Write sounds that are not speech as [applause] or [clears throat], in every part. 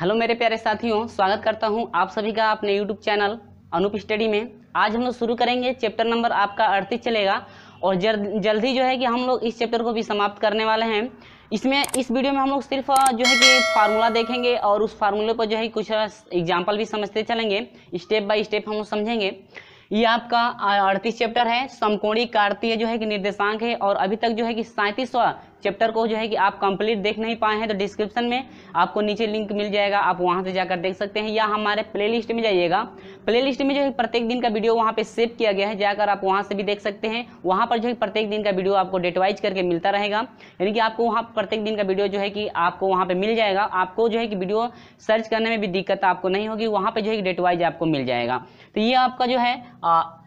hello मेरे प्यारे साथियों स्वागत करता हूं आप सभी का अपने यूट्यूब चैनल अनूप स्टडी में आज हम लोग शुरू करेंगे चैप्टर नंबर आपका अड़तीस चलेगा और जल्द ही जो है कि हम लोग इस चैप्टर को भी समाप्त करने वाले हैं इसमें इस वीडियो में हम लोग सिर्फ जो है कि फार्मूला देखेंगे और उस फार्मूले पर जो है कुछ एग्जाम्पल भी समझते चलेंगे स्टेप बाई स्टेप हम लोग समझेंगे ये आपका अड़तीस चैप्टर है समकोणी कार्तीय जो है कि निर्देशांक है और अभी तक जो है कि सैंतीस चैप्टर को जो है कि आप कंप्लीट देख नहीं पाए हैं तो डिस्क्रिप्शन में आपको नीचे लिंक मिल जाएगा आप वहां से जाकर देख सकते हैं या हमारे प्लेलिस्ट में जाइएगा प्लेलिस्ट में जो है प्रत्येक दिन का वीडियो वहां पर सेव किया गया है जाकर आप वहां से भी देख सकते हैं वहां पर जो है प्रत्येक दिन का वीडियो आपको डेटवाइज करके मिलता रहेगा यानी कि आपको वहाँ प्रत्येक दिन का वीडियो जो है कि आपको वहाँ पर मिल जाएगा आपको जो है कि वीडियो सर्च करने में भी दिक्कत आपको नहीं होगी वहाँ पर जो है डेटवाइज आपको मिल जाएगा तो ये आपका जो है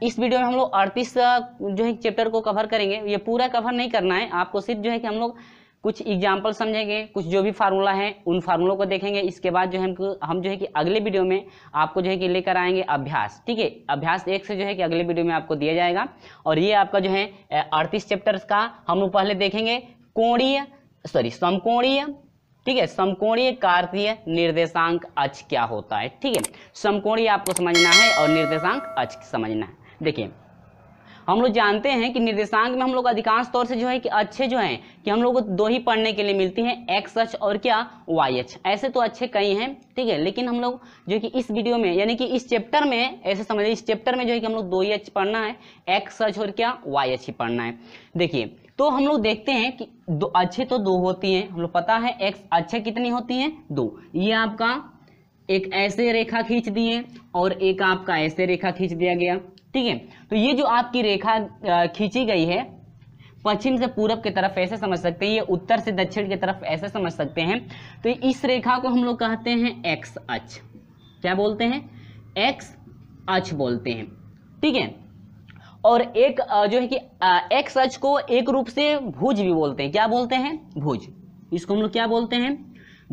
इस वीडियो में हम लोग अड़तीस जो है चैप्टर को कवर करेंगे ये पूरा कवर नहीं करना है आपको सिर्फ जो है कि हम लोग कुछ एग्जाम्पल समझेंगे कुछ जो भी फार्मूला है उन फार्मूलों को देखेंगे इसके बाद जो है हम जो है कि अगले वीडियो में आपको जो है कि लेकर आएंगे अभ्यास ठीक है अभ्यास एक से जो है कि अगले वीडियो में आपको दिया जाएगा और ये आपका जो है अड़तीस चैप्टर्स का हम लोग पहले देखेंगे कोणीय सॉरी समकोणीय ठीक है समकोणीय कार्तीय निर्देशांक अच क्या होता है ठीक है समकोणीय आपको समझना है और निर्देशांक अच समझना है देखिए हम लोग जानते हैं कि निर्देशांक में हम लोग अधिकांश तौर से जो है कि अच्छे जो हैं कि हम लोग को दो ही पढ़ने के लिए मिलती हैं एक्स अच और क्या वाई अच ऐसे तो अच्छे कई हैं ठीक है लेकिन हम लोग जो कि इस वीडियो में यानी कि इस चैप्टर में ऐसे समझिए इस चैप्टर में जो है कि हम लोग दो ही एच पढ़ना है एक्स अच और क्या वाई एच ही पढ़ना है देखिए तो हम लोग देखते हैं कि दो अच्छे तो दो होती हैं हम लोग पता है एक्स अच्छे कितनी होती हैं दो ये आपका एक ऐसे रेखा खींच दिए और एक आपका ऐसे रेखा खींच दिया गया ठीक है तो ये जो आपकी रेखा खींची गई है पश्चिम से पूरब की तरफ ऐसे समझ सकते हैं ये उत्तर से दक्षिण की तरफ ऐसे समझ सकते हैं तो इस रेखा को हम लोग कहते हैं एक्स अच क्या बोलते हैं एक्स अच बोलते हैं ठीक है और एक जो है कि एक्स अच को एक रूप से भुज भी बोलते हैं क्या बोलते हैं भुज इसको हम लोग क्या बोलते हैं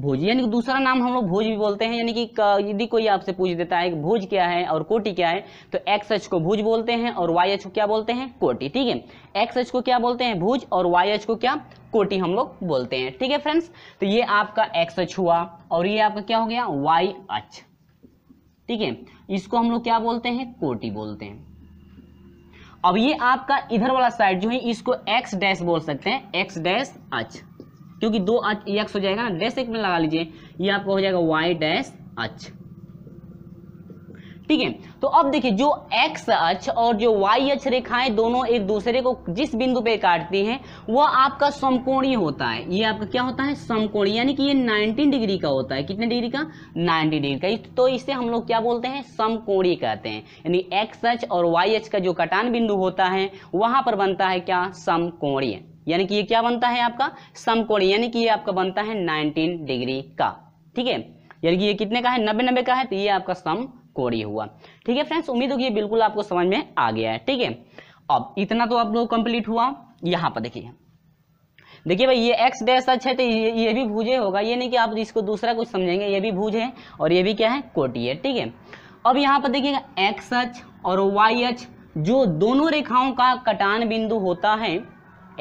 भोज यानी कि दूसरा नाम हम लोग भोज भी बोलते हैं यानी कि यदि कोई आपसे पूछ देता है कि भोज क्या है और कोटि क्या है तो एक्स एच को भोज बोलते हैं और वाई एच को क्या बोलते हैं कोटि ठीक है एक्स एच को क्या बोलते हैं भोज और वाई एच को क्या कोटि हम लोग बोलते हैं ठीक है फ्रेंड्स तो ये आपका एक्स एच हुआ और ये आपका क्या हो गया वाई एच ठीक है इसको हम लोग क्या बोलते हैं कोटि बोलते हैं अब ये आपका इधर वाला साइड जो है इसको एक्स डैश बोल सकते हैं एक्स डैश एच क्योंकि दो अच एक्स हो जाएगा ना डैश एक में लगा लीजिए ये आपका हो जाएगा वाई डैश अच ठीक है तो अब देखिए जो x अक्ष और जो y अक्ष रेखाएं दोनों एक दूसरे को जिस बिंदु पे काटती हैं वह आपका समकोणीय होता है ये आपका क्या होता है समकोणीय यानी कि ये 19 डिग्री का होता है कितने डिग्री का 90 डिग्री का तो इसे हम लोग क्या बोलते हैं समकोणीय कहते हैं यानी x अक्ष और y अक्ष का जो कटान बिंदु होता है वहां पर बनता है क्या समकोणीय यानी कि ये क्या बनता है आपका समकोण यानी कि ये आपका बनता है 19 डिग्री का ठीक है यानी कि ये कितने का है नब्बे नब्बे का है तो ये आपका सम कोड़ी हुआ ठीक है फ्रेंड्स उम्मीद होगी बिल्कुल आपको समझ में आ गया है ठीक है अब इतना तो आप लोग कंप्लीट हुआ यहाँ पर देखिए देखिए भाई ये एक्स डे सच है तो ये ये भी भूजे होगा ये नहीं कि आप इसको दूसरा कुछ समझेंगे ये भी भूज है और ये भी क्या है कोटी है ठीक है अब यहाँ पर देखिएगा एक्स एच और वाई एच जो दोनों रेखाओं का कटान बिंदु होता है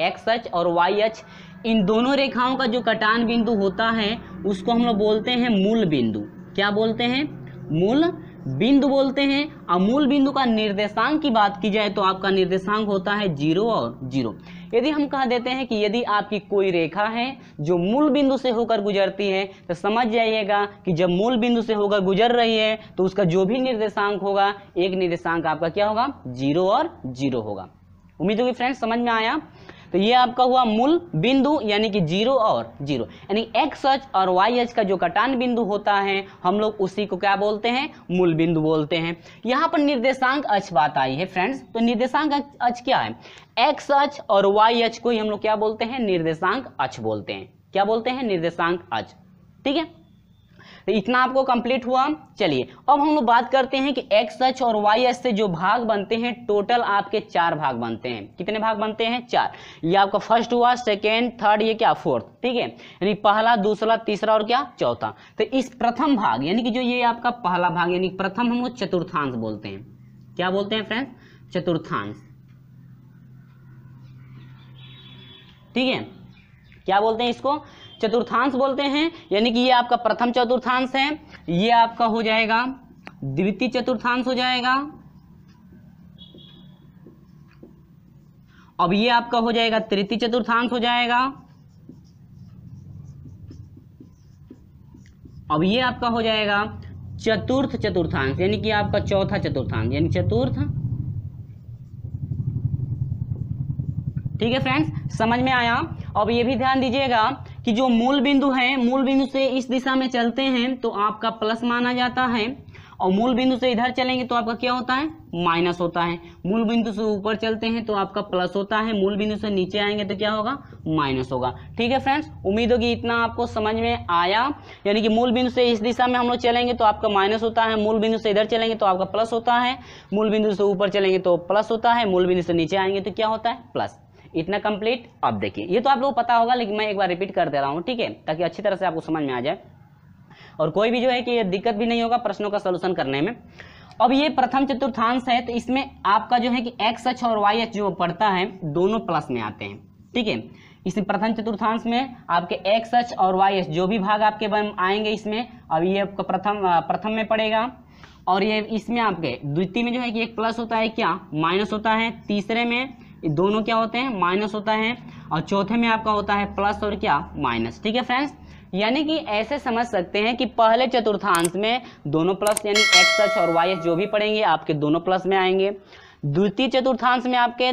एक्स एच और वाई एच इन दोनों रेखाओं का जो कटान बिंदु होता है उसको हम लोग बोलते हैं मूल बिंदु क्या बोलते हैं मूल बिंदु बोलते हैं और मूल बिंदु का निर्देशांक की बात की जाए तो आपका निर्देशांक होता है जीरो और जीरो यदि हम कह देते हैं कि यदि आपकी कोई रेखा है जो मूल बिंदु से होकर गुजरती है तो समझ जाइएगा कि जब मूल बिंदु से होकर गुजर रही है तो उसका जो भी निर्देशांक होगा एक निर्देशांक आपका क्या होगा जीरो और जीरो होगा उम्मीद होगी फ्रेंड्स समझ में आया तो ये आपका हुआ मूल बिंदु यानी कि जीरो और जीरो यानी एक्स एच और वाई एच का जो कटान बिंदु होता है हम लोग उसी को क्या बोलते हैं मूल बिंदु बोलते हैं यहाँ पर निर्देशांक अच बात आई है फ्रेंड्स तो निर्देशांक अच क्या है एक्स एच और वाई एच को ही हम लोग क्या बोलते हैं निर्देशांक अच बोलते हैं क्या बोलते हैं निर्देशांक अच ठीक है तो इतना आपको कंप्लीट हुआ चलिए अब हम लोग बात करते हैं कि एक्स एच और वाई एच से जो भाग बनते हैं टोटल आपके चार भाग बनते हैं कितने भाग बनते हैं चार ये आपका फर्स्ट हुआ सेकेंड थर्ड ये क्या फोर्थ ठीक है यानी पहला दूसरा तीसरा और क्या चौथा तो इस प्रथम भाग यानी कि जो ये आपका पहला भाग यानी प्रथम हम लोग चतुर्थांश बोलते हैं क्या बोलते हैं फ्रेंड्स चतुर्थांश ठीक है क्या बोलते हैं इसको चतुर्थांश बोलते हैं यानी कि ये आपका प्रथम चतुर्थांश है ये आपका हो जाएगा द्वितीय चतुर्थांश हो जाएगा अब ये आपका हो जाएगा तृतीय चतुर्थांश हो जाएगा अब ये आपका हो जाएगा चतुर्थ चतुर्थांश यानी कि आपका चौथा चतुर्थांश यानी चतुर्थ ठीक है फ्रेंड्स समझ में आया अब ये भी ध्यान दीजिएगा कि जो मूल बिंदु है मूल बिंदु से इस दिशा में चलते हैं तो आपका प्लस माना जाता है और मूल बिंदु से इधर चलेंगे तो आपका क्या होता है माइनस होता है मूल बिंदु से ऊपर चलते हैं तो आपका प्लस होता है मूल बिंदु से नीचे आएंगे तो क्या होगा माइनस होगा ठीक है फ्रेंड्स उम्मीद होगी इतना आपको समझ में आया यानी कि मूल बिंदु से इस दिशा में हम लोग चलेंगे तो आपका माइनस होता है मूल बिंदु से इधर चलेंगे तो आपका प्लस होता है मूल बिंदु से ऊपर चलेंगे तो प्लस होता है मूल बिंदु से नीचे आएंगे तो क्या होता है प्लस इतना कंप्लीट आप देखिए ये तो आप लोग पता होगा लेकिन मैं एक बार रिपीट कर दे रहा हूँ ठीक है ताकि अच्छी तरह से आपको समझ में आ जाए और कोई भी जो है कि दिक्कत भी नहीं होगा प्रश्नों का सोल्यूशन करने में अब ये प्रथम चतुर्थांश है तो इसमें आपका जो है कि एक्स अक्ष और वाई अक्ष जो पड़ता है दोनों प्लस में आते हैं ठीक है इसमें प्रथम चतुर्थांश में आपके एक्स एच और वाई एच जो भी भाग आपके बन आएंगे इसमें अब ये आपका प्रथम प्रथम में पड़ेगा और ये इसमें आपके द्वितीय में जो है कि एक प्लस होता है क्या माइनस होता है तीसरे में दोनों क्या होते हैं माइनस होता है और चौथे में आपका होता है प्लस और क्या माइनस ठीक है फ्रेंड्स यानी कि ऐसे समझ सकते हैं कि पहले चतुर्थांश में दोनों प्लस यानी एक्स एच और वाई एच जो भी पढ़ेंगे आपके दोनों प्लस में आएंगे द्वितीय चतुर्थांश में आपके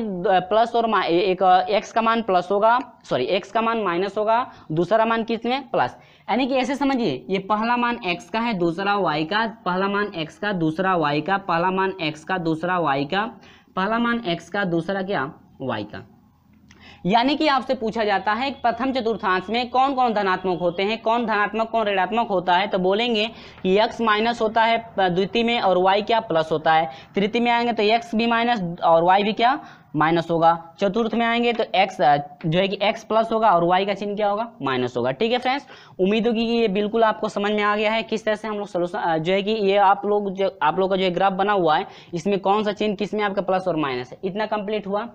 प्लस और एक एक्स का मान प्लस होगा सॉरी एक्स का मान माइनस होगा दूसरा मान किस में प्लस यानी कि ऐसे समझिए ये पहला मान एक्स का है दूसरा वाई का पहला मान एक्स का दूसरा वाई का पहला मान एक्स का दूसरा वाई का पहला मान एक्स का दूसरा क्या वाई का यानी कि आपसे पूछा जाता है प्रथम चतुर्थांश में कौन कौन धनात्मक होते हैं कौन धनात्मक कौन ऋणात्मक होता है तो बोलेंगे कि माइनस होता है द्वितीय में और वाई क्या प्लस होता है तृतीय में आएंगे तो x भी माइनस और वाई भी क्या माइनस होगा चतुर्थ में आएंगे तो एक्स जो है कि एक्स प्लस होगा और वाई का चिन्ह क्या होगा माइनस होगा ठीक है फ्रेंड्स उम्मीद होगी कि ये बिल्कुल आपको समझ में आ गया है किस तरह से हम लोग सोल्यूशन जो है कि ये आप लोग जो आप लोग का जो है ग्राफ बना हुआ है इसमें कौन सा चिन्ह किस में आपका प्लस और माइनस है इतना कंप्लीट हुआ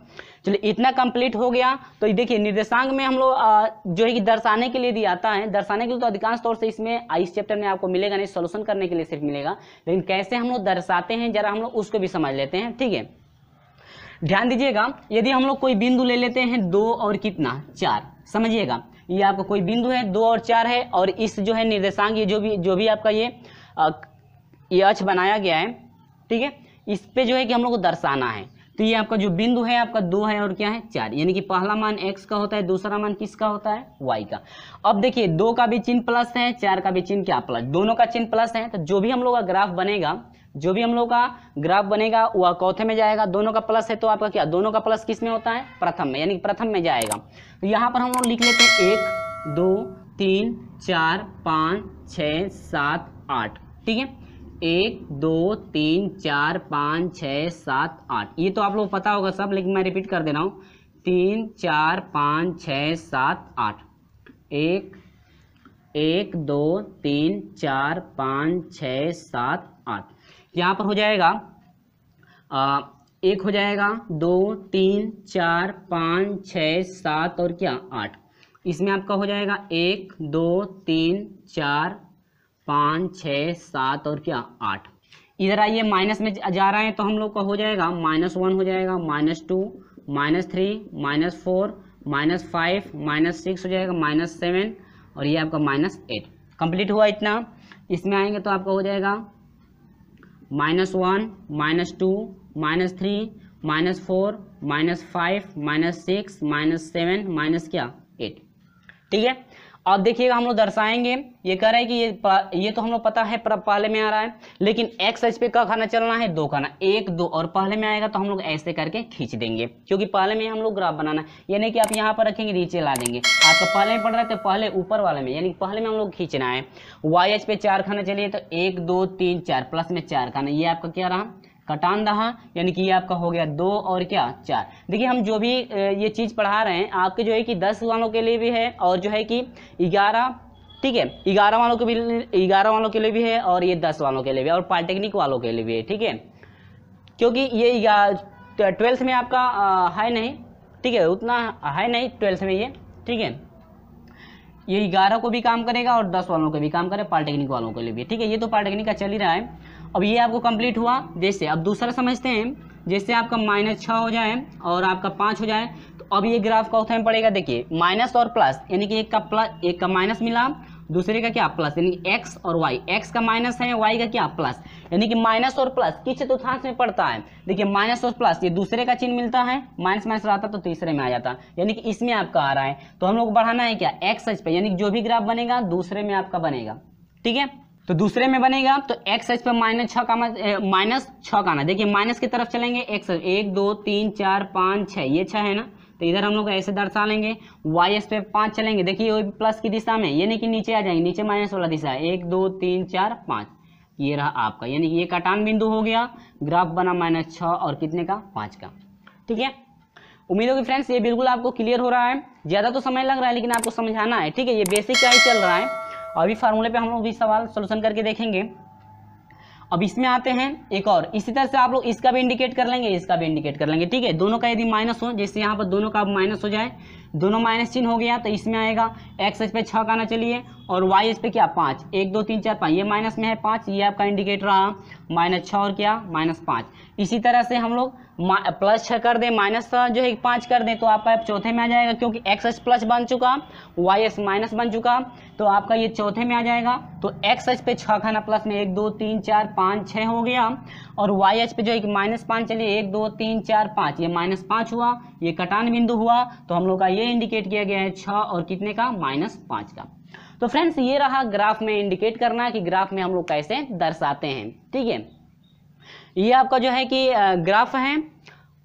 चलिए इतना कंप्लीट हो गया तो देखिए निर्देशांक में हम लोग जो है कि दर्शाने के लिए दिया आता है दर्शाने के लिए तो अधिकांश तौर से इसमें इस चैप्टर में आपको मिलेगा नहीं सोल्यूशन करने के लिए सिर्फ मिलेगा लेकिन कैसे हम लोग दर्शाते हैं जरा हम लोग उसको भी समझ लेते हैं ठीक है ध्यान दीजिएगा यदि हम लोग कोई बिंदु ले लेते हैं दो और कितना चार समझिएगा ये आपका कोई बिंदु है दो और चार है और इस जो है निर्देशांक ये जो भी जो भी आपका ये ये अच बनाया गया है ठीक है इस पे जो है कि हम लोग को दर्शाना है तो ये आपका जो बिंदु है आपका दो है और क्या है चार यानी कि पहला मान एक्स का होता है दूसरा मान किसका होता है वाई का अब देखिए दो का भी चिन्ह प्लस है चार का भी चिन्ह क्या प्लस दोनों का चिन्ह प्लस है तो जो भी हम लोग का ग्राफ बनेगा जो भी हम लोग का ग्राफ बनेगा वह कौथे में जाएगा दोनों का प्लस है तो आपका क्या दोनों का प्लस किस में होता है प्रथम में यानी प्रथम में जाएगा तो यहाँ पर हम लोग लिख लेते हैं एक दो तीन चार पाँच छ सात आठ ठीक है एक दो तीन चार पाँच छ सात आठ ये तो आप लोग पता होगा सब लेकिन मैं रिपीट कर दे रहा हूँ तीन चार पाँच छ सात आठ एक एक दो तीन चार पाँच छ सात आठ यहाँ पर हो जाएगा आ, एक हो जाएगा दो तीन चार पाँच छः सात और क्या आठ इसमें आपका हो जाएगा एक दो तीन चार पाँच छः सात और क्या आठ इधर आइए माइनस में जा रहे हैं तो हम लोग का हो जाएगा माइनस वन हो जाएगा minus two minus three minus four minus five minus six हो जाएगा माइनस सेवन और ये आपका माइनस एट कंप्लीट हुआ इतना इसमें आएंगे तो आपका हो जाएगा minus one minus two minus three minus four minus five minus six minus seven minus क्या एट ठीक है अब देखिएगा हम लोग दर्शाएंगे ये कह रहे हैं कि ये ये तो हम लोग पता है पहले में आ रहा है लेकिन एक्स एच पे का खाना चलना है दो खाना एक दो और पहले में आएगा तो हम लोग ऐसे करके खींच देंगे क्योंकि पहले में हम लोग ग्राफ बनाना है यानी कि आप यहाँ पर रखेंगे नीचे ला देंगे हाँ, तो पहले में पड़ रहा है तो पहले ऊपर वाले में यानी पहले में हम लोग खींचना है वाई एच पे चार खाना चलिए तो एक दो तीन चार प्लस में चार खाना ये आपका क्या रहा कटान दहा यानी कि ये आपका हो गया दो और क्या चार देखिए हम जो भी ये चीज़ पढ़ा रहे हैं आपके जो है कि दस वालों के लिए भी है और जो है कि ग्यारह ठीक है ग्यारह वालों के भी ग्यारह वालों के लिए भी है और ये दस वालों के लिए भी और पॉलिटेक्निक वालों के लिए भी है ठीक है क्योंकि ये ट्वेल्थ में आपका है नहीं ठीक है उतना है नहीं ट्वेल्थ में ये ठीक है ये ग्यारह को भी काम करेगा और दस वालों को भी काम करेगा पॉलिटेक्निक वालों के लिए भी ठीक है ये तो पॉलिटेक्निक का चल ही रहा है अब ये आपको कंप्लीट हुआ जैसे अब दूसरा समझते हैं जैसे आपका माइनस छः हो जाए और आपका पाँच हो जाए तो अब ये ग्राफ का उथम पड़ेगा देखिए माइनस और प्लस यानी कि एक का प्लस एक का माइनस मिला दूसरे का क्या प्लस यानी एक्स और वाई एक्स का माइनस है वाई का क्या प्लस यानी कि माइनस और प्लस किस चतुर्थांश तो में पड़ता है देखिए माइनस और प्लस ये दूसरे का चिन्ह मिलता है माइनस माइनस रहता तो तीसरे में आ जाता यानी कि इसमें आपका आ रहा है तो हम लोग बढ़ाना है क्या एक्स एच पे यानी जो भी ग्राफ बनेगा दूसरे में आपका बनेगा ठीक है तो दूसरे में बनेगा तो एक्स एच पर माइनस छः का माइनस छ का आना देखिए माइनस की तरफ चलेंगे एक्स एक दो तीन चार पाँच छः ये छः है ना तो इधर हम लोग ऐसे दर्शा लेंगे वाई एस पे पाँच चलेंगे देखिए प्लस की दिशा में यानी कि नीचे आ जाएंगे नीचे माइनस वाला दिशा है एक दो तीन चार पाँच ये रहा आपका यानी कि ये कटान बिंदु हो गया ग्राफ बना माइनस छः और कितने का पाँच का ठीक है उम्मीद होगी फ्रेंड्स ये बिल्कुल आपको क्लियर हो रहा है ज़्यादा तो समय लग रहा है लेकिन आपको समझाना है ठीक है ये बेसिक का ही चल रहा है अभी फार्मूले पे हम लोग भी सवाल सोल्यूशन करके देखेंगे अब इसमें आते हैं एक और इसी तरह से आप लोग इसका भी इंडिकेट कर लेंगे इसका भी इंडिकेट कर लेंगे ठीक है दोनों का यदि माइनस हो जैसे यहाँ पर दोनों का माइनस हो जाए दोनों माइनस चिन्ह हो गया तो इसमें आएगा एक्स एच पे छः का ना चलिए और वाई एच पे क्या पाँच एक दो तीन चार पाँच ये माइनस में है पाँच ये आपका इंडिकेटर रहा माइनस छः और क्या माइनस पाँच इसी तरह से हम लोग प्लस छः कर दें माइनस जो है पाँच कर दें तो आपका चौथे में आ जाएगा क्योंकि एक्स एच प्लस बन चुका वाई एस माइनस बन चुका तो आपका ये चौथे में आ जाएगा तो एक्स एच पे छः खाना प्लस में एक दो तीन चार पाँच छः हो गया और वाई एच पे जो है माइनस पाँच चलिए एक दो तीन चार पाँच ये माइनस पाँच हुआ ये कटान बिंदु हुआ तो हम लोग का ये ये इंडिकेट किया गया है छ और कितने का माइनस पांच का तो फ्रेंड्स ये रहा ग्राफ में इंडिकेट करना कि ग्राफ में हम लोग कैसे दर्शाते हैं ठीक है ये आपका जो है कि ग्राफ है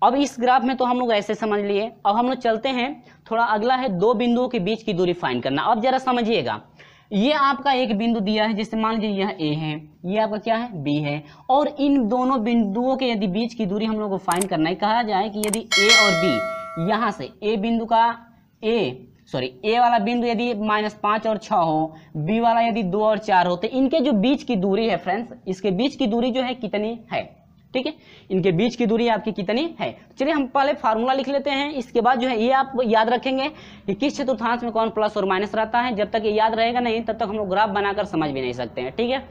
अब इस ग्राफ में तो हम लोग ऐसे समझ लिए अब हम लोग चलते हैं थोड़ा अगला है दो बिंदुओं के बीच की दूरी फाइन करना अब जरा समझिएगा ये आपका एक बिंदु दिया है जैसे मान लीजिए यह ए है ये आपका क्या है बी है और इन दोनों बिंदुओं के यदि बीच की दूरी हम लोग को फाइन करना है कहा जाए कि यदि ए और बी यहाँ से ए बिंदु का ए सॉरी ए वाला बिंदु यदि माइनस पाँच और छः हो बी वाला यदि दो और चार हो तो इनके जो बीच की दूरी है फ्रेंड्स इसके बीच की दूरी जो है कितनी है ठीक है इनके बीच की दूरी आपकी कितनी है चलिए हम पहले फार्मूला लिख लेते हैं इसके बाद जो है ये आप याद रखेंगे कि किस चतुर्थांश में कौन प्लस और माइनस रहता है जब तक ये याद रहेगा नहीं तब तक हम लोग ग्राफ बनाकर समझ भी नहीं सकते हैं ठीक है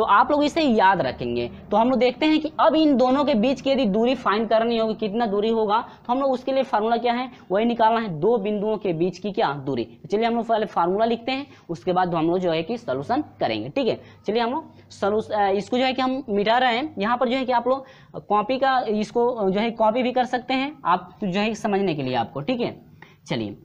तो आप लोग इसे याद रखेंगे तो हम लोग देखते हैं कि अब इन दोनों के बीच की यदि दूरी फाइन करनी होगी कितना दूरी होगा तो हम लोग उसके लिए फार्मूला क्या है वही निकालना है दो बिंदुओं के बीच की क्या दूरी चलिए हम लोग पहले फार्मूला लिखते हैं उसके बाद हम लोग जो है कि सोल्यूशन करेंगे ठीक है चलिए हम लोग इसको जो है कि हम मिटा रहे हैं यहाँ पर जो है कि आप लोग कॉपी का इसको जो है कॉपी भी कर सकते हैं आप जो है समझने के लिए आपको ठीक है चलिए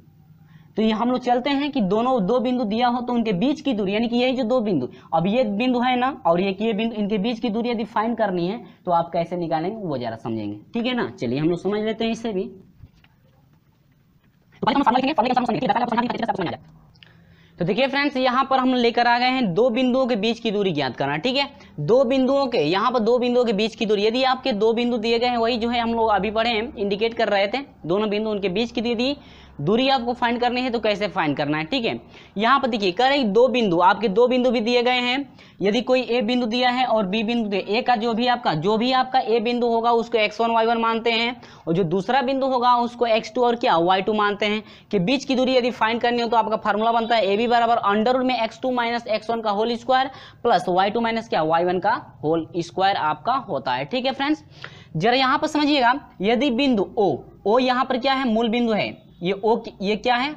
तो ये हम लोग चलते हैं कि दोनों दो बिंदु दिया हो तो उनके बीच की दूरी यानी कि यही जो दो बिंदु अब ये बिंदु है ना और ये ये बिंदु इनके बीच की दूरी यदि फाइन करनी है तो आप कैसे निकालेंगे वो जरा समझेंगे ठीक है ना चलिए हम लोग समझ लेते हैं इसे भी तो, तो देखिए फ्रेंड्स यहाँ पर हम लेकर आ गए हैं दो बिंदुओं के बीच की दूरी ज्ञात करना ठीक है दो बिंदुओं के यहाँ पर दो बिंदुओं के बीच की दूरी यदि आपके दो बिंदु दिए गए हैं वही जो है हम लोग अभी पढ़े हैं इंडिकेट कर रहे थे दोनों बिंदु उनके बीच की दूरी दूरी आपको फाइंड करनी है तो कैसे फाइंड करना है ठीक है यहाँ पर देखिए कर दो बिंदु आपके दो बिंदु भी दिए गए हैं यदि कोई ए बिंदु दिया है और बी बिंदु दिया ए का जो भी आपका जो भी आपका ए बिंदु होगा उसको एक्स वन वाई वन मानते हैं और जो दूसरा बिंदु होगा उसको एक्स टू और क्या वाई टू मानते हैं कि बीच की दूरी यदि फाइंड करनी हो तो आपका फॉर्मूला बनता है ए बी बराबर अंडर में X two minus x one का whole square plus Y two minus क्या वाई वन का होल स्क्वायर आपका होता है ठीक है फ्रेंड्स जरा यहाँ पर समझिएगा यदि बिंदु ओ ओ यहाँ पर क्या है मूल बिंदु है ये ओ ये क्या है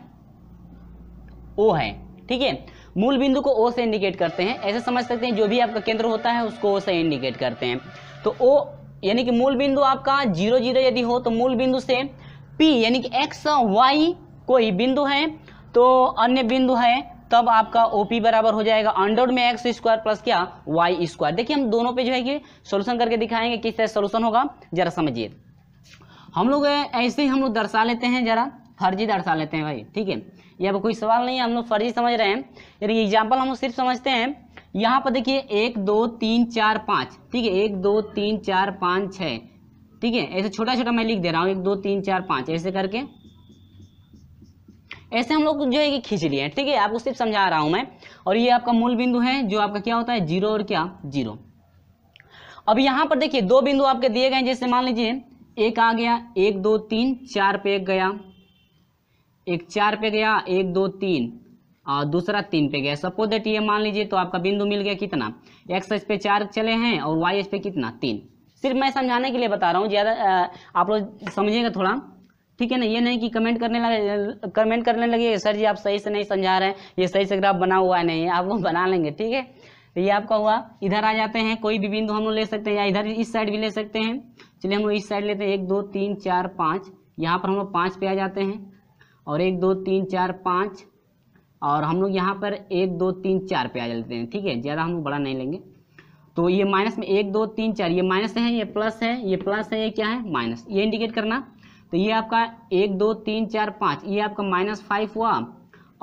ओ है ठीक है मूल बिंदु को ओ से इंडिकेट करते हैं ऐसे समझ सकते हैं जो भी आपका केंद्र होता है उसको ओ से इंडिकेट करते हैं तो ओ यानी कि मूल बिंदु आपका जीरो जीरो यदि हो तो मूल बिंदु से पी यानी कि एक्स वाई कोई बिंदु है तो अन्य बिंदु है तब आपका ओपी बराबर हो जाएगा अंडर में एक्स स्क्वायर प्लस क्या वाई स्क्वायर देखिए हम दोनों पे जो है कि सोल्यूशन करके दिखाएंगे किस तरह सोल्यूशन होगा जरा समझिए हम लोग ऐसे ही हम लोग दर्शा लेते हैं जरा फर्जी दर्शा लेते हैं भाई ठीक है यहाँ पर कोई सवाल नहीं है हम लोग फर्जी समझ रहे हैं यानी एग्जाम्पल हम लोग सिर्फ समझते हैं यहाँ पर देखिए एक दो तीन चार पाँच ठीक है एक दो तीन चार पाँच छः ठीक है ऐसे छोटा छोटा मैं लिख दे रहा हूँ एक दो तीन चार पाँच ऐसे करके ऐसे हम लोग जो है कि खींच लिए ठीक है आपको सिर्फ समझा रहा हूँ मैं और ये आपका मूल बिंदु है जो आपका क्या होता है जीरो और क्या जीरो अब यहाँ पर देखिए दो बिंदु आपके दिए गए जैसे मान लीजिए एक आ गया एक दो तीन चार पे एक गया एक चार पे गया एक दो तीन और दूसरा तीन पे गया सपोज दैट ये मान लीजिए तो आपका बिंदु मिल गया कितना एक्स एच पे चार चले हैं और वाई एच पे कितना तीन सिर्फ मैं समझाने के लिए बता रहा हूँ ज़्यादा आप लोग समझिएगा थोड़ा ठीक है ना ये नहीं कि कमेंट करने लगे कमेंट करने लगे सर जी आप सही से नहीं समझा रहे हैं ये सही से ग्राफ बना हुआ नहीं आप वो बना लेंगे ठीक है तो ये आपका हुआ इधर आ जाते हैं कोई भी बिंदु हम लोग ले सकते हैं या इधर इस साइड भी ले सकते हैं चलिए हम लोग इस साइड लेते हैं एक दो तीन चार पाँच यहाँ पर हम लोग पाँच पे आ जाते हैं और एक दो तीन चार पाँच और हम लोग यहाँ पर एक दो तीन चार पे आ जाते हैं ठीक है ज़्यादा हम लोग बड़ा नहीं लेंगे तो ये माइनस में एक दो तीन चार ये माइनस है ये प्लस है ये प्लस है ये क्या है माइनस ये इंडिकेट करना तो ये आपका एक दो तीन चार पाँच ये आपका माइनस फाइव हुआ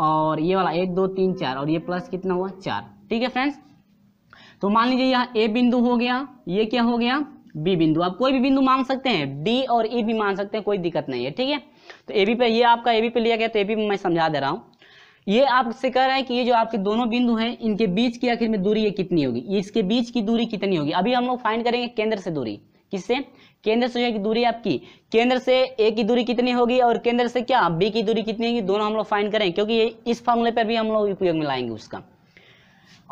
और ये वाला एक दो तीन चार और ये प्लस कितना हुआ चार ठीक है फ्रेंड्स तो मान लीजिए यह ए बिंदु हो गया ये क्या हो गया बी बिंदु आप कोई भी बिंदु मान सकते हैं डी और ई भी मान सकते हैं कोई दिक्कत नहीं है ठीक है तो ए बी पे ये आपका ए बी पे लिया गया तो ए बी मैं समझा दे रहा हूँ ये आपसे कह रहा है कि ये जो आपके दोनों बिंदु हैं इनके बीच की आखिर में दूरी ये कितनी होगी इसके बीच की दूरी कितनी होगी अभी हम लोग फाइन करेंगे केंद्र से दूरी किससे केंद्र से की दूरी आपकी केंद्र से ए की दूरी कितनी होगी और केंद्र से क्या बी की दूरी कितनी होगी दोनों हम लोग फाइन करें क्योंकि ये इस फॉर्मूले पर भी हम लोग उपयोग में लाएंगे उसका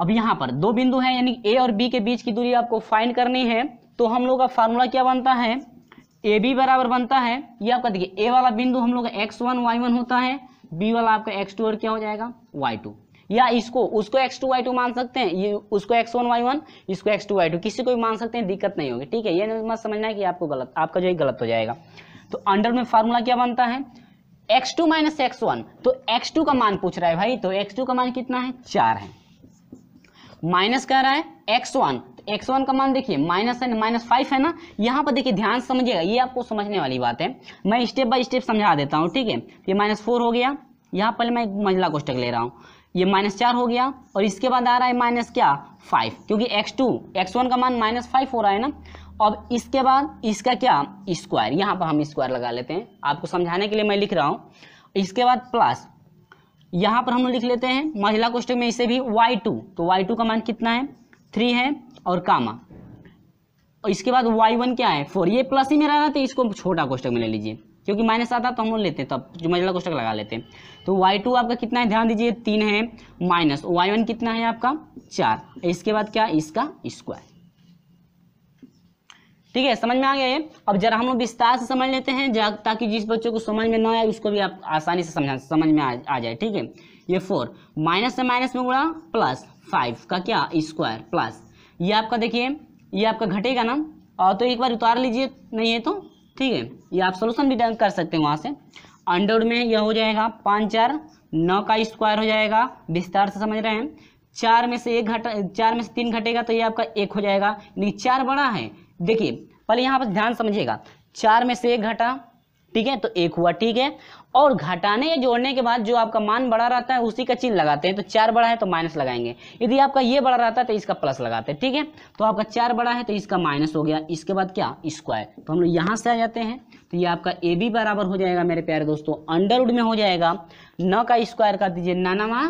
अब यहाँ पर दो बिंदु हैं यानी ए और बी के बीच की दूरी आपको फाइन करनी है तो हम लोग का फार्मूला क्या बनता है ए बी बराबर बनता है ये आपका देखिए ए वाला बिंदु हम लोग एक्स वन वाई वन होता है बी वाला आपका एक्स टू और क्या हो जाएगा वाई टू या इसको उसको एक्स टू वाई टू मान सकते हैं ये उसको एक्स वन वाई वन इसको एक्स टू वाई टू किसी को भी मान सकते हैं दिक्कत नहीं होगी ठीक है ये मत समझना है कि आपको गलत आपका जो है गलत हो जाएगा तो अंडर में फार्मूला क्या बनता है x two minus x one तो एक्स टू का मान पूछ रहा है भाई तो एक्स टू का मान कितना है चार है माइनस कह रहा है एक्स वन एक्स वन का मान देखिए माइनस है माइनस फाइव है ना यहाँ पर देखिए ध्यान समझिएगा ये आपको समझने वाली बात है मैं स्टेप बाय स्टेप समझा देता हूँ ठीक है ये माइनस फोर हो गया यहाँ पहले मैं मंजिला कोष्टक ले रहा हूँ ये माइनस चार हो गया और इसके बाद आ रहा है माइनस क्या फाइव क्योंकि एक्स टू एक्स वन का मान माइनस फाइव हो रहा है ना अब इसके बाद इसका क्या स्क्वायर यहाँ पर हम स्क्वायर लगा लेते हैं आपको समझाने के लिए मैं लिख रहा हूँ इसके बाद प्लस यहाँ पर हम लिख लेते हैं महिला कोष्टक में इसे भी y2 तो y2 का मान कितना है थ्री है और कामा और इसके बाद वाई वन क्या है फोर ये प्लस ही में रहना तो इसको छोटा कोष्टक में ले लीजिए क्योंकि माइनस आता तो हम लोग लेते हैं तो तब जो मजला कोष्टक लगा लेते हैं तो वाई टू आपका कितना है ध्यान दीजिए तीन है माइनस वाई वन कितना है आपका चार इसके बाद क्या इसका स्क्वायर ठीक है समझ में आ गया ये अब जरा हम लोग विस्तार से समझ लेते हैं ताकि जिस बच्चों को समझ में ना आए उसको भी आप आसानी से समझा समझ में आ, आ जाए ठीक है ये फोर माइनस से माइनस में गुणा प्लस फाइव का क्या स्क्वायर प्लस ये आपका देखिए ये आपका घटेगा ना और तो एक बार उतार लीजिए नहीं है तो ठीक है ये आप सोल्यूशन भी कर सकते हैं वहाँ से अंडर में यह हो जाएगा पाँच चार नौ का स्क्वायर हो जाएगा विस्तार से समझ रहे हैं चार में से एक घट चार में से तीन घटेगा तो ये आपका एक हो जाएगा यानी चार बड़ा है देखिए पहले यहाँ पर ध्यान समझिएगा चार में से एक घटा ठीक है तो एक हुआ ठीक है और घटाने या जोड़ने के बाद जो आपका मान बड़ा रहता है उसी का चिन्ह लगाते हैं तो चार बड़ा है तो माइनस लगाएंगे यदि आपका ये बड़ा रहता है तो इसका प्लस लगाते हैं ठीक है तो आपका चार बड़ा है तो इसका माइनस हो गया इसके बाद क्या स्क्वायर तो हम लोग यहाँ से आ जाते हैं तो ये आपका ए बी बराबर हो जाएगा मेरे प्यारे दोस्तों अंडरवुड में हो जाएगा न का स्क्वायर कर दीजिए नानावा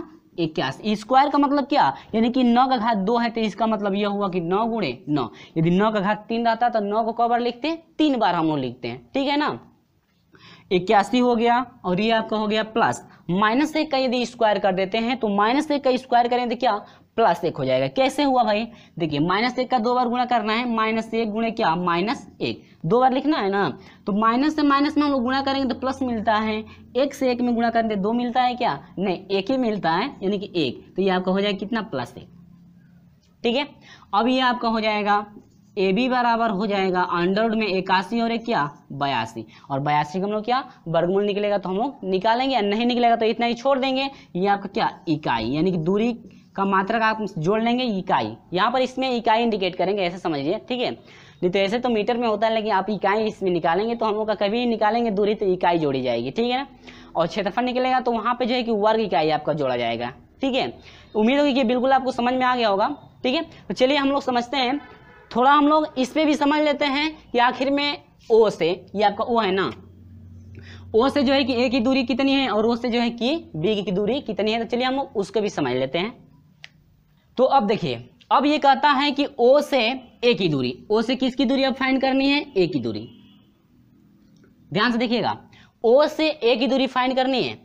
इक्यासी स्क्वायर का मतलब क्या यानी कि नौ का घात दो है तो इसका मतलब यह हुआ कि नौ गुणे नौ यदि नौ का घात तीन रहता तो नौ को कबर लिखते तीन बार हम लोग लिखते हैं ठीक है ना इक्यासी हो गया और ये आपका हो गया प्लस माइनस एक का यदि स्क्वायर कर देते हैं तो माइनस एक का स्क्वायर करें तो क्या प्लस एक हो जाएगा कैसे हुआ भाई देखिए माइनस एक का दो बार गुणा करना है माइनस एक गुणे क्या माइनस एक दो बार लिखना है ना तो माइनस से माइनस में हम लोग गुणा करेंगे तो प्लस मिलता है एक से एक में गुणा करेंगे दो मिलता है क्या नहीं एक ही मिलता है यानी कि एक तो ये आपका हो जाएगा कितना प्लस एक ठीक है अब ये आपका हो जाएगा ए बी बराबर हो जाएगा अंडर में इक्यासी और एक क्या बयासी और बयासी का हम लोग क्या वर्गमूल निकलेगा तो हम लोग निकालेंगे या नहीं निकलेगा तो इतना ही छोड़ देंगे ये आपका क्या इकाई यानी कि दूरी का मात्रा का आप जोड़ लेंगे इकाई यहाँ पर इसमें इकाई इंडिकेट करेंगे ऐसे समझिए ठीक है नहीं तो ऐसे तो मीटर में होता है लेकिन आप इकाई इसमें निकालेंगे तो हम लोग का कभी निकालेंगे दूरी तो इकाई जोड़ी जाएगी ठीक है ना और क्षेत्रफल निकलेगा तो वहाँ पे जो है कि वर्ग इकाई आपका जोड़ा जाएगा ठीक है उम्मीद होगी कि बिल्कुल आपको समझ में आ गया होगा ठीक है तो चलिए हम लोग समझते हैं थोड़ा हम लोग इस पर भी समझ लेते हैं कि आखिर में ओ से ये आपका ओ है ना ओ से जो है कि ए की दूरी कितनी है और ओ से जो है कि बी की दूरी कितनी है तो चलिए हम उसको भी समझ लेते हैं तो अब देखिए अब ये कहता है कि ओ से ए की दूरी ओ से किसकी दूरी अब फाइंड करनी है ए की दूरी ध्यान से देखिएगा ओ से ए की दूरी फाइंड करनी है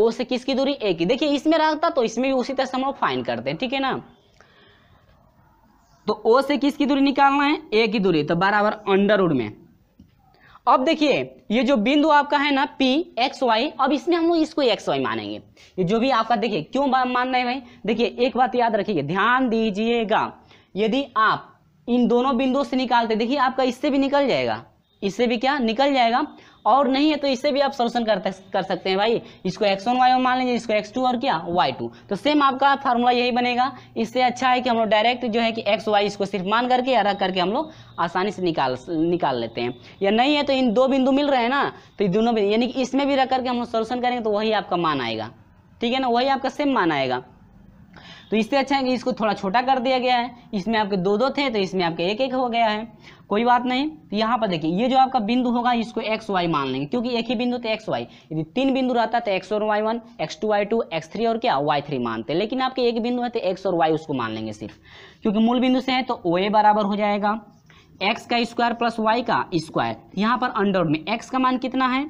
ओ से किसकी दूरी ए की देखिए इसमें रहता तो इसमें भी उसी तरह से हम लोग फाइंड करते हैं ठीक है ना तो ओ से किसकी दूरी निकालना है ए की दूरी तो बराबर अंडर रूड में अब देखिए ये जो बिंदु आपका है ना पी एक्स वाई अब इसमें हम लोग इसको एक्स वाई मानेंगे ये जो भी आपका देखिए क्यों मान रहे हैं भाई देखिए एक बात याद रखिए ध्यान दीजिएगा यदि आप इन दोनों बिंदुओं से निकालते देखिए आपका इससे भी निकल जाएगा इससे भी क्या निकल जाएगा और नहीं है तो इससे भी आप सोल्यूशन कर, कर सकते हैं भाई इसको एक्स वन वाई मान लीजिए इसको एक्स टू और क्या वाई टू तो सेम आपका फार्मूला यही बनेगा इससे अच्छा है कि हम लोग डायरेक्ट जो है कि एक्स वाई इसको सिर्फ मान करके या रख करके हम लोग आसानी से निकाल निकाल लेते हैं या नहीं है तो इन दो बिंदु मिल रहे हैं ना तो दोनों यानी कि इसमें भी रख करके हम लोग सोल्यूशन करेंगे तो वही आपका मान आएगा ठीक है ना वही आपका सेम मान आएगा तो इससे अच्छा है कि इसको थोड़ा छोटा कर दिया गया है इसमें आपके दो दो थे तो इसमें आपके एक एक हो गया है कोई बात नहीं तो यहाँ पर देखिए ये जो आपका बिंदु होगा इसको एक्स वाई मान लेंगे क्योंकि एक ही बिंदु तो एक्स वाई यदि तीन बिंदु रहता तो एक्स और Y one x two Y two X three और क्या वाई थ्री मानते लेकिन आपके एक बिंदु है तो एक्स और वाई उसको मान लेंगे सिर्फ क्योंकि मूल बिंदु से है तो ओ ए बराबर हो जाएगा एक्स का स्क्वायर प्लस वाई का स्क्वायर यहाँ पर अंडर में एक्स का मान कितना है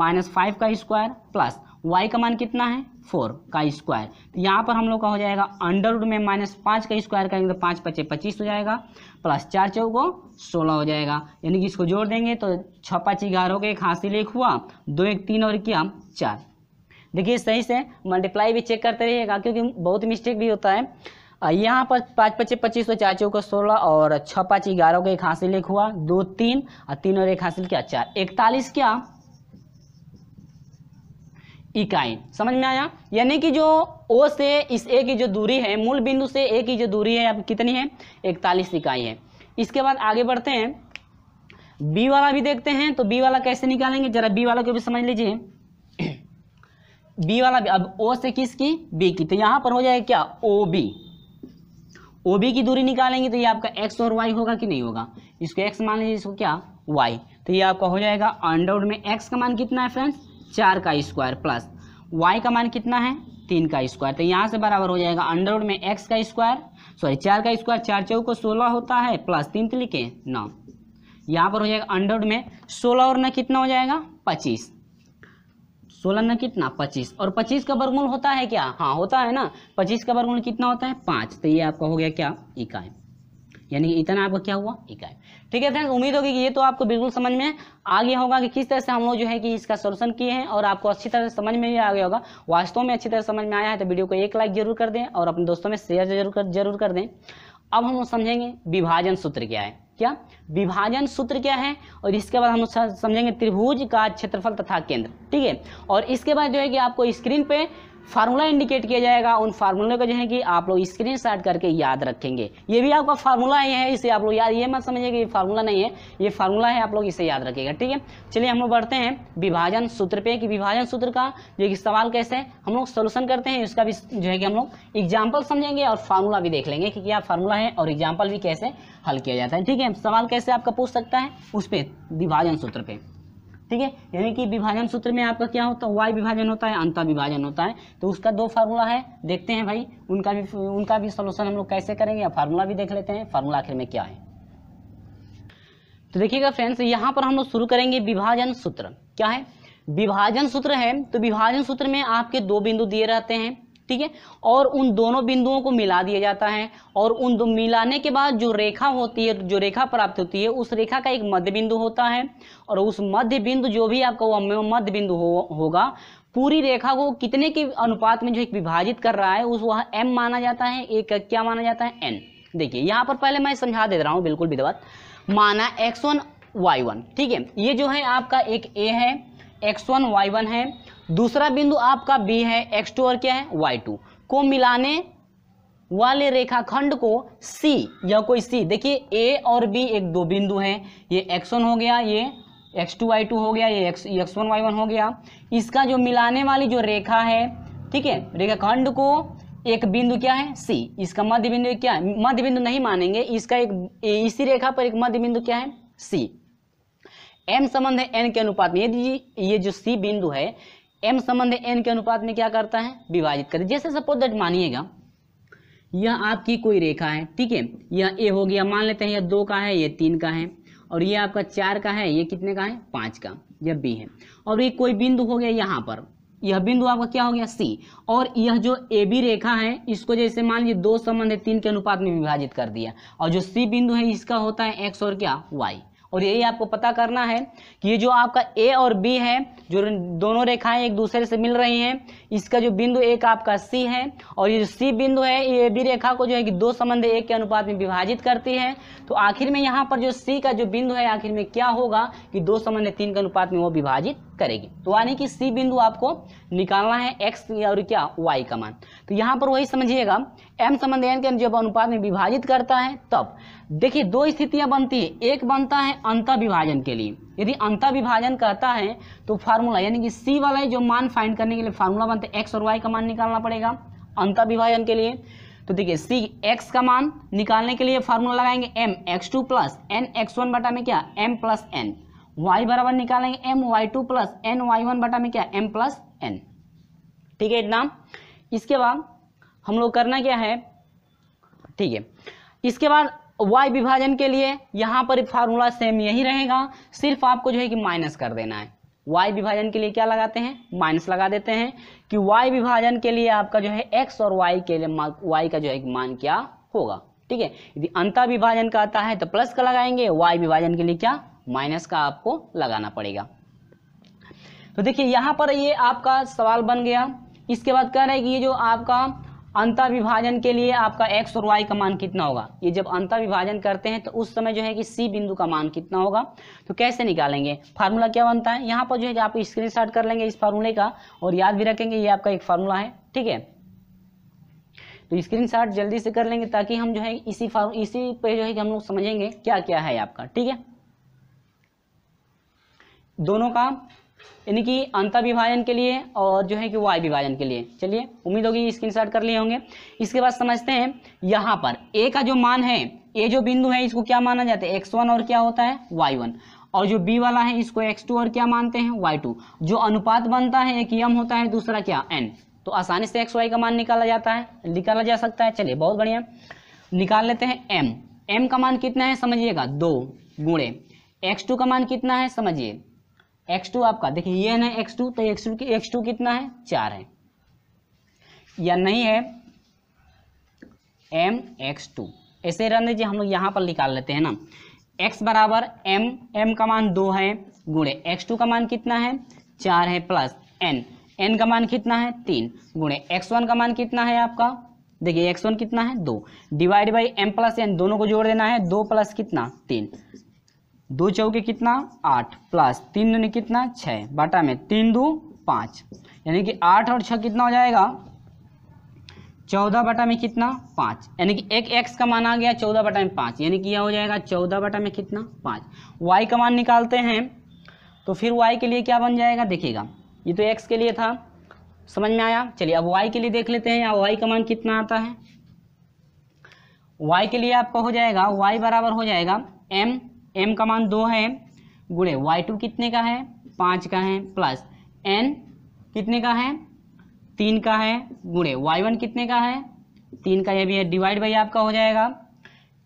माइनस फाइव का स्क्वायर प्लस वाई का मान कितना है फोर का स्क्वायर तो यहाँ पर हम लोग का हो जाएगा अंडर में माइनस पाँच का स्क्वायर करेंगे तो पाँच पच्चीस पच्चीस हो जाएगा प्लस चार चौको सोलह हो जाएगा यानी कि इसको जोड़ देंगे तो छः पाँच ग्यारह हो एक हासिल एक हुआ दो एक तीन और किया चार देखिए सही से मल्टीप्लाई भी चेक करते रहिएगा क्योंकि बहुत मिस्टेक भी होता है यहाँ पर पाँच पच्चीस पच्चीस तो सौ चार चौको सोलह और छः पाँच ग्यारह का एक हासिल एक हुआ दो तीन और तीन और एक हासिल क्या चार इकतालीस क्या इकाई समझ में आया यानी कि जो ओ से इस ए की जो दूरी है मूल बिंदु से ए की जो दूरी है अब कितनी है इकतालीस इकाई है इसके बाद आगे बढ़ते हैं बी वाला भी देखते हैं तो बी वाला कैसे निकालेंगे जरा बी वाला को भी समझ लीजिए बी [clears throat] वाला भी अब ओ से किसकी बी की तो यहाँ पर हो जाएगा क्या ओ बी ओ बी की दूरी निकालेंगे तो ये आपका एक्स और वाई होगा कि नहीं होगा इसको एक्स मान लीजिए इसको क्या वाई तो ये आपका हो जाएगा अंडर में एक्स का मान कितना है फ्रेंड्स चार का स्क्वायर प्लस वाई का मान कितना है तीन का स्क्वायर तो यहाँ से बराबर हो जाएगा अंडर में एक्स का स्क्वायर सॉरी चार का स्क्वायर चार चौ को सोलह होता है प्लस तीन तो लिखे नौ यहाँ पर हो जाएगा अंडर में सोलह और न कितना हो जाएगा पच्चीस सोलह न कितना पच्चीस और पच्चीस का वर्गमूल होता है क्या हाँ होता है ना पच्चीस का वर्गमूल कितना होता है पाँच तो ये आपका हो गया क्या इकाई यानी इतना आपका क्या हुआ इकाई ठीक है फ्रेंड्स उम्मीद होगी कि ये तो आपको बिल्कुल समझ में आ गया होगा कि किस तरह से हम लोग जो है कि इसका सोल्यूशन किए हैं और आपको अच्छी तरह से समझ में भी आ गया होगा वास्तव में अच्छी तरह समझ में आया है तो वीडियो को एक लाइक जरूर कर दें और अपने दोस्तों में शेयर जरूर कर जरूर कर दें अब हम समझेंगे विभाजन सूत्र क्या है क्या विभाजन सूत्र क्या है और इसके बाद हम समझेंगे त्रिभुज का क्षेत्रफल तथा केंद्र ठीक है और इसके बाद जो है कि आपको स्क्रीन पे फार्मूला इंडिकेट किया जाएगा उन फार्मूले को जो है कि आप लोग स्क्रीन करके याद रखेंगे ये भी आपका फार्मूला ही है इसे आप लोग याद ये मत समझिए कि ये फार्मूला नहीं है ये फार्मूला है आप लोग इसे याद रखिएगा ठीक है चलिए हम लोग बढ़ते हैं विभाजन सूत्र पे कि विभाजन सूत्र का जो कि सवाल कैसे है हम लोग सोल्यूशन करते हैं इसका भी जो है कि हम लोग एग्जाम्पल समझेंगे और फार्मूला भी देख लेंगे कि क्या फार्मूला है और एग्जाम्पल भी कैसे हल किया जाता है ठीक है सवाल कैसे आपका पूछ सकता है उस पर विभाजन सूत्र पर ठीक है यानी कि विभाजन सूत्र में आपका क्या होता है वाई विभाजन होता है अंता विभाजन होता है तो उसका दो फार्मूला है देखते हैं भाई उनका भी उनका भी सोल्यूशन हम लोग कैसे करेंगे फार्मूला भी देख लेते हैं फार्मूला आखिर में क्या है तो देखिएगा फ्रेंड्स यहाँ पर हम लोग शुरू करेंगे विभाजन सूत्र क्या है विभाजन सूत्र है तो विभाजन सूत्र में आपके दो बिंदु दिए रहते हैं ठीक है और उन दोनों बिंदुओं को मिला दिया जाता है और उन दो मिलाने के बाद जो रेखा होती है जो रेखा प्राप्त होती है उस रेखा का एक मध्य बिंदु होता है और उस मध्य बिंदु जो भी आपका वो मध्य बिंदु हो, होगा पूरी रेखा को कितने के अनुपात में जो एक विभाजित कर रहा है उस वह एम माना जाता है एक क्या माना जाता है एन देखिए यहाँ पर पहले मैं समझा दे रहा हूँ बिल्कुल विधवत माना एक्स वन वाई वन ठीक है ये जो है आपका एक ए है एक्स वन वाई वन है दूसरा बिंदु आपका बी है एक्स टू और क्या है वाई टू को मिलाने वाले रेखाखंड को सी या कोई सी देखिए ए और बी एक दो बिंदु हैं ये एक्स वन हो गया ये एक्स टू वाई टू हो गया ये X X one Y one हो गया इसका जो मिलाने वाली जो रेखा है ठीक है रेखाखंड को एक बिंदु क्या है सी इसका मध्य बिंदु क्या है मध्य बिंदु नहीं मानेंगे इसका एक इसी रेखा पर एक मध्य बिंदु क्या है सी एम संबंध है एन के अनुपात में यदि ये जो सी बिंदु है एम संबंध एन के अनुपात में क्या करता है विभाजित करता जैसे सपोज दट मानिएगा यह आपकी कोई रेखा है ठीक है यह ए हो गया मान लेते हैं यह दो का है यह तीन का है और यह आपका चार का है यह कितने का है पांच का यह बी है और ये कोई बिंदु हो गया यहाँ पर यह बिंदु आपका क्या हो गया सी और यह जो ए बी रेखा है इसको जैसे मान लीजिए दो संबंध है तीन के अनुपात में विभाजित कर दिया और जो सी बिंदु है इसका होता है एक्स और क्या वाई और यही आपको पता करना है कि ये जो आपका ए और बी है जो दोनों रेखाएं एक दूसरे से मिल रही हैं इसका जो बिंदु एक आपका सी है और ये जो सी बिंदु है ये बी रेखा को जो है कि दो संबंध एक के अनुपात में विभाजित करती है तो आखिर में यहाँ पर जो सी का जो बिंदु है आखिर में क्या होगा कि दो संबंध तीन के अनुपात में वो विभाजित करेगी तो यानी कि सी बिंदु आपको निकालना है एक्स और क्या वाई का मान तो यहाँ पर वही समझिएगा एम संबंध एन के जब अनुपात में विभाजित करता है तब देखिए दो स्थितियाँ बनती है एक बनता है अंत विभाजन के लिए यदि अंत विभाजन कहता है तो फार्मूला यानी कि सी वाला जो मान फाइंड करने के लिए फार्मूला बनता है एक्स और वाई का मान निकालना पड़ेगा अंत विभाजन के लिए तो देखिए सी एक्स का मान निकालने के लिए फार्मूला लगाएंगे M X two plus N X one बटा में क्या एम प्लस एन वाई बराबर निकालेंगे M Y two plus N Y one बटा में क्या एम प्लस एन ठीक है इतना इसके बाद हम लोग करना क्या है ठीक है इसके बाद y विभाजन के लिए यहाँ पर फार्मूला सेम यही रहेगा सिर्फ आपको जो है कि माइनस कर देना है y विभाजन के लिए क्या लगाते हैं माइनस लगा देते हैं कि y विभाजन के लिए आपका जो है x और y के लिए y का जो है मान क्या होगा ठीक है यदि अंतर विभाजन का आता है तो प्लस का लगाएंगे y विभाजन के लिए क्या माइनस का आपको लगाना पड़ेगा तो देखिए यहाँ पर ये आपका सवाल बन गया इसके बाद कह रहे हैं कि ये जो आपका अंतर विभाजन के लिए आपका एक्स और वाई का मान कितना होगा ये जब अंतर विभाजन करते हैं तो उस समय जो है कि सी बिंदु का मान कितना होगा तो कैसे निकालेंगे फार्मूला क्या बनता है यहाँ पर जो है कि आप स्क्रीन कर लेंगे इस फार्मूले का और याद भी रखेंगे ये आपका एक फार्मूला है ठीक है तो स्क्रीन जल्दी से कर लेंगे ताकि हम जो है इसी फार्म इसी पे जो है कि हम लोग समझेंगे क्या क्या है आपका ठीक है दोनों का यानी कि अंत विभाजन के लिए और जो है कि वाय विभाजन के लिए चलिए उम्मीद होगी स्क्रीन कर लिए होंगे इसके बाद समझते हैं यहाँ पर ए का जो मान है ए जो बिंदु है इसको क्या माना जाता है एक्स वन और क्या होता है वाई वन और जो बी वाला है इसको एक्स टू और क्या मानते हैं वाई टू जो अनुपात बनता है एक यम होता है दूसरा क्या एन तो आसानी से एक्स वाई का मान निकाला जाता है निकाला जा सकता है चलिए बहुत बढ़िया निकाल लेते हैं एम एम का मान कितना है समझिएगा दो गुणे एक्स टू का मान कितना है समझिए एक्स टू आपका देखिए ये है एक्स टू तो एक्स टू की एक्स टू कितना है चार है या नहीं है एम एक्स टू ऐसे रन दीजिए हम लोग यहाँ पर निकाल लेते हैं ना x बराबर एम एम का मान दो है गुणे एक्स टू का मान कितना है चार है प्लस एन एन का मान कितना है तीन गुणे एक्स वन का मान कितना है आपका देखिए एक्स वन कितना है दो divide by M plus N दोनों को जोड़ देना है दो प्लस कितना तीन दो चौके कितना आठ प्लस तीन दूनी कितना छः बाटा में तीन दो पाँच यानी कि आठ और छः कितना हो जाएगा चौदह बटा में कितना पाँच यानी कि एक एक्स का मान आ गया चौदह बटा में पाँच यानी कि यह हो जाएगा चौदह बटा में कितना पाँच वाई का मान निकालते हैं तो फिर वाई के लिए क्या बन जाएगा देखिएगा ये तो एक्स के लिए था समझ में आया चलिए अब वाई के लिए देख लेते हैं यहाँ वाई का मान कितना आता है वाई के लिए आपका हो जाएगा वाई बराबर हो जाएगा एम एम का मान दो है गुड़े वाई टू कितने का है पाँच का है प्लस एन कितने का है तीन का है गुड़े वाई वन कितने का है तीन का ये भी है डिवाइड बाई आपका हो जाएगा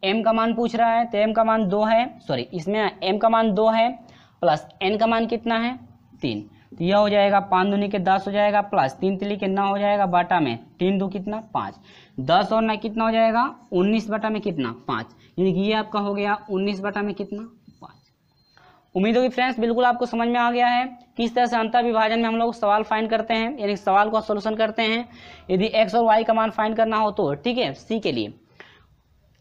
एम का मान पूछ रहा है तो एम का मान दो है सॉरी इसमें एम का मान दो है प्लस एन का मान कितना है तीन तो यह हो जाएगा पाँच दूनी के दस हो जाएगा प्लस तीन तिली के नौ हो जाएगा बाटा में तीन दो कितना पाँच दस और ना कितना हो जाएगा उन्नीस बाटा में कितना पाँच यानी कि ये आपका हो गया उन्नीस बटा में कितना पाँच उम्मीद होगी फ्रेंड्स बिल्कुल आपको समझ में आ गया है किस तरह से अंतर विभाजन में हम लोग सवाल फाइंड करते हैं यानी सवाल को सोल्यूशन करते हैं यदि एक्स और वाई का मान फाइंड करना हो तो ठीक है सी के लिए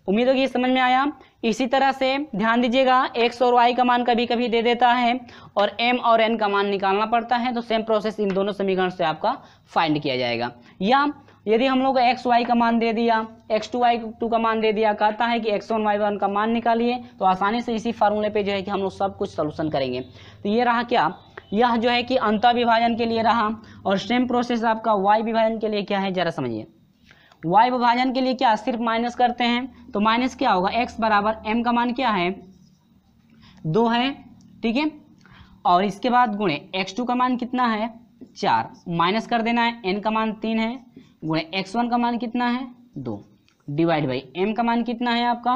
उम्मीद होगी समझ में आया इसी तरह से ध्यान दीजिएगा एक्स और वाई का मान कभी कभी दे देता है और एम और एन का मान निकालना पड़ता है तो सेम प्रोसेस इन दोनों समीकरण से आपका फाइंड किया जाएगा या यदि हम लोग एक्स वाई का मान दे दिया एक्स टू वाई टू का मान दे दिया कहता है कि एक्स वन वाई वन का मान निकालिए तो आसानी से इसी फार्मूले पे जो है कि हम लोग सब कुछ सोल्यूशन करेंगे तो ये रहा क्या यह जो है कि अंत विभाजन के लिए रहा और सेम प्रोसेस आपका वाई विभाजन के लिए क्या है जरा समझिए वाई विभाजन के लिए क्या सिर्फ माइनस करते हैं तो माइनस क्या होगा एक्स बराबर एम का मान क्या है दो है ठीक है और इसके बाद गुणे एक्स टू का मान कितना है चार माइनस कर देना है एन का मान तीन है गुणा एक्स वन का मान कितना है दो डिवाइड बाई एम का मान कितना है आपका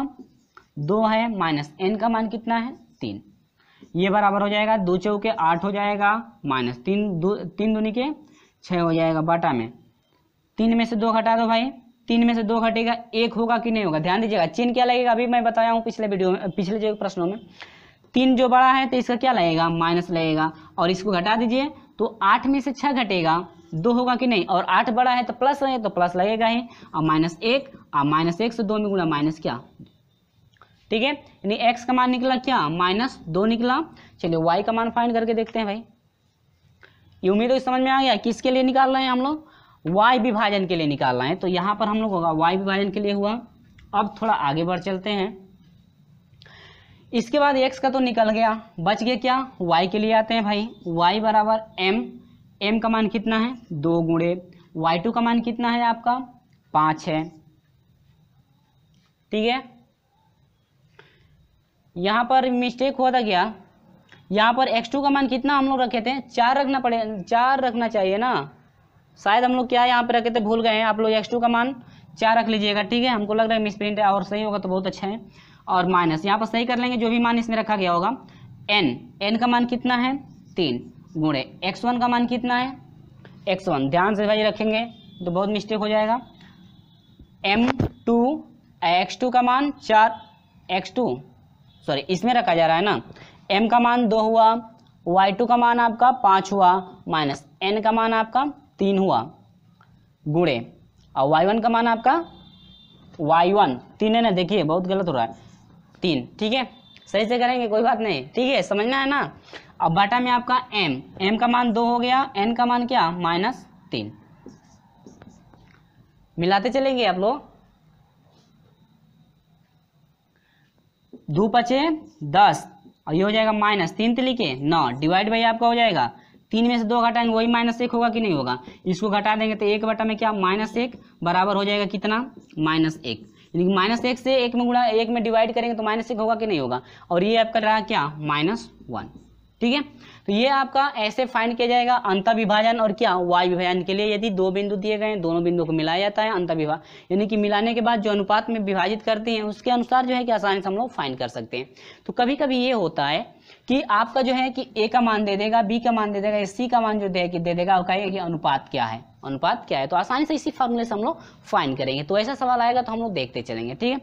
दो है माइनस एन का मान कितना है तीन ये बराबर हो जाएगा दो चौके आठ हो जाएगा माइनस तीन दो तीन दूनी के छः हो जाएगा बाटा में तीन में से दो घटा दो भाई तीन में से दो घटेगा एक होगा कि नहीं होगा ध्यान दीजिएगा चिन्ह क्या लगेगा अभी मैं बताया हूँ पिछले वीडियो में पिछले जो प्रश्नों में तीन जो बड़ा है तो इसका क्या लगेगा माइनस लगेगा और इसको घटा दीजिए तो आठ में से छः घटेगा दो होगा कि नहीं और आठ बड़ा है तो प्लस है तो प्लस लगेगा ही और माइनस एक और माइनस एक से दो में गुणा माइनस क्या ठीक है यानी एक्स का मान निकला क्या माइनस दो निकला चलिए वाई का मान फाइंड करके देखते हैं भाई ये उम्मीद है समझ में आ गया किसके लिए निकाल रहे हैं हम लोग वाई विभाजन के लिए निकाल रहे हैं तो यहाँ पर हम लोग होगा वाई विभाजन के लिए हुआ अब थोड़ा आगे बढ़ चलते हैं इसके बाद एक्स का तो निकल गया बच गया क्या वाई के लिए आते हैं भाई वाई बराबर एम एम का मान कितना है दो गुणे वाई टू का मान कितना है आपका पांच है ठीक है यहां पर मिस्टेक हुआ था क्या यहां पर x2 का मान कितना हम लोग रखे थे चार रखना पड़े चार रखना चाहिए ना शायद हम लोग क्या यहाँ पर रखे थे भूल गए हैं आप लोग x2 का मान चार रख लीजिएगा ठीक है हमको लग रहा है मिसप्रिंट है और सही होगा तो बहुत अच्छा है और माइनस यहाँ पर सही कर लेंगे जो भी मान इसमें रखा गया होगा एन एन का मान कितना है तीन गुणे एक्स वन का मान कितना है एक्स वन ध्यान से भाई रखेंगे तो बहुत मिस्टेक हो जाएगा एम टू एक्स टू का मान चार एक्स टू सॉरी इसमें रखा जा रहा है ना एम का मान दो हुआ वाई टू का मान आपका पाँच हुआ माइनस एन का मान आपका तीन हुआ गुणे और वाई वन का मान आपका वाई वन तीन है ना देखिए बहुत गलत हो रहा है तीन ठीक है सही से करेंगे कोई बात नहीं ठीक है समझना है ना अब बाटा में आपका एम एम का मान दो हो गया एन का मान क्या माइनस तीन मिलाते चलेंगे आप लोग दो पचे दस और ये हो जाएगा माइनस तीन तो लिखे नौ डिवाइड बाई आपका हो जाएगा तीन में से दो घटाएंगे वही माइनस एक होगा कि नहीं होगा इसको घटा देंगे तो एक बटा में क्या माइनस एक बराबर हो जाएगा कितना माइनस एक यानी माइनस एक से एक में गुणा एक में डिवाइड करेंगे तो माइनस एक होगा कि नहीं होगा और ये आपका रहा क्या माइनस वन ठीक है तो ये आपका ऐसे फाइंड किया जाएगा अंत विभाजन और क्या वाई विभाजन के लिए यदि दो बिंदु दिए गए हैं दोनों बिंदु को मिलाया जाता है अंत विभाग यानी कि मिलाने के बाद जो अनुपात में विभाजित करते हैं उसके अनुसार जो है कि आसानी से हम लोग फाइंड कर सकते हैं तो कभी कभी ये होता है कि आपका जो है कि ए का मान दे देगा बी का मान दे देगा सी का मान जो दे, दे देगा वो कहेगा कि अनुपात क्या है अनुपात क्या है तो आसानी से इसी फॉर्मूले से हम लोग फाइन करेंगे तो ऐसा सवाल आएगा तो हम लोग देखते चलेंगे ठीक है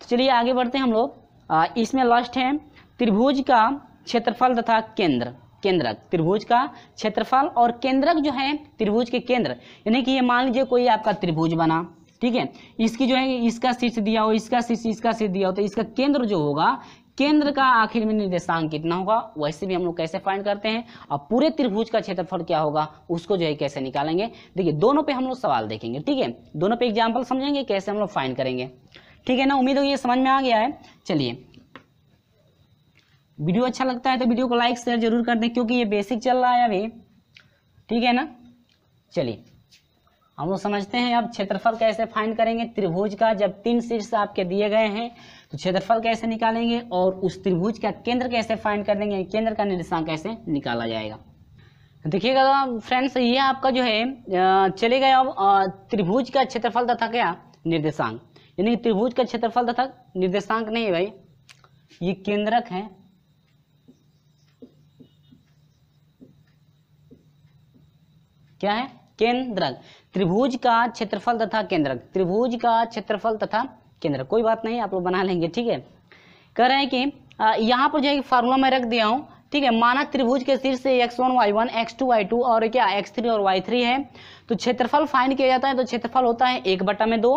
तो चलिए आगे बढ़ते हैं हम लोग इसमें लास्ट है त्रिभुज का क्षेत्रफल तथा केंद्र केंद्रक त्रिभुज का क्षेत्रफल और केंद्रक जो है त्रिभुज के केंद्र यानी कि ये मान लीजिए कोई आपका त्रिभुज बना ठीक है इसकी जो है इसका शीर्ष दिया हो इसका शीर्ष इसका शीर्ष दिया हो तो इसका केंद्र जो होगा केंद्र का आखिर में निर्देशांक कितना होगा वैसे भी हम लोग कैसे फाइंड करते हैं और पूरे त्रिभुज का क्षेत्रफल क्या होगा उसको जो है कैसे निकालेंगे देखिए दोनों पे हम लोग सवाल देखेंगे ठीक है दोनों पे एग्जाम्पल समझेंगे कैसे हम लोग फाइंड करेंगे ठीक है ना उम्मीद होगी ये समझ में आ गया है चलिए वीडियो अच्छा लगता है तो वीडियो को लाइक शेयर जरूर कर दें क्योंकि ये बेसिक चल रहा है अभी ठीक है ना चलिए हम लोग समझते हैं अब क्षेत्रफल कैसे फाइंड करेंगे त्रिभुज का जब तीन शीर्ष आपके दिए गए हैं तो क्षेत्रफल कैसे निकालेंगे और उस त्रिभुज का केंद्र कैसे फाइंड कर देंगे केंद्र का निर्देशांक कैसे निकाला जाएगा देखिएगा फ्रेंड्स तो ये आपका जो है चले गए अब त्रिभुज का क्षेत्रफल तथा क्या निर्देशांक यानी त्रिभुज का क्षेत्रफल तथा निर्देशांक नहीं है भाई ये केंद्रक है क्या है केंद्रक त्रिभुज का क्षेत्रफल तथा केंद्रक त्रिभुज का क्षेत्रफल तथा केंद्रक कोई बात नहीं आप लोग बना लेंगे ठीक है कह रहे हैं कि यहाँ पर जो है फार्मूला में रख दिया हूँ ठीक है माना त्रिभुज के शीर्ष से X one Y one x two Y two और क्या एक्स थ्री और वाई थ्री है तो क्षेत्रफल फाइन किया जाता है तो क्षेत्रफल होता है एक बटा में दो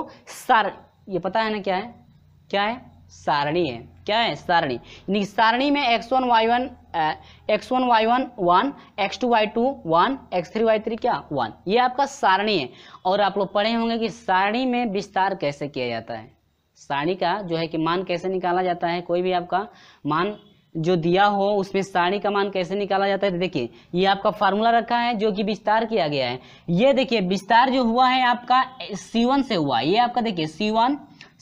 सार ये पता है ना क्या है क्या है सारणी है क्या है सारणी यानी सारणी में x one Y one x one Y one one x two Y two one x three y three क्या वन ये आपका सारणी है और आप लोग पढ़े होंगे कि सारणी में विस्तार कैसे किया जाता है सारणी का जो है कि मान कैसे निकाला जाता है कोई भी आपका मान जो दिया हो उसमें सारणी का मान कैसे निकाला जाता है तो देखिए ये आपका फार्मूला रखा है जो कि विस्तार किया गया है ये देखिए विस्तार जो हुआ है आपका C1 से हुआ ये आपका देखिए सी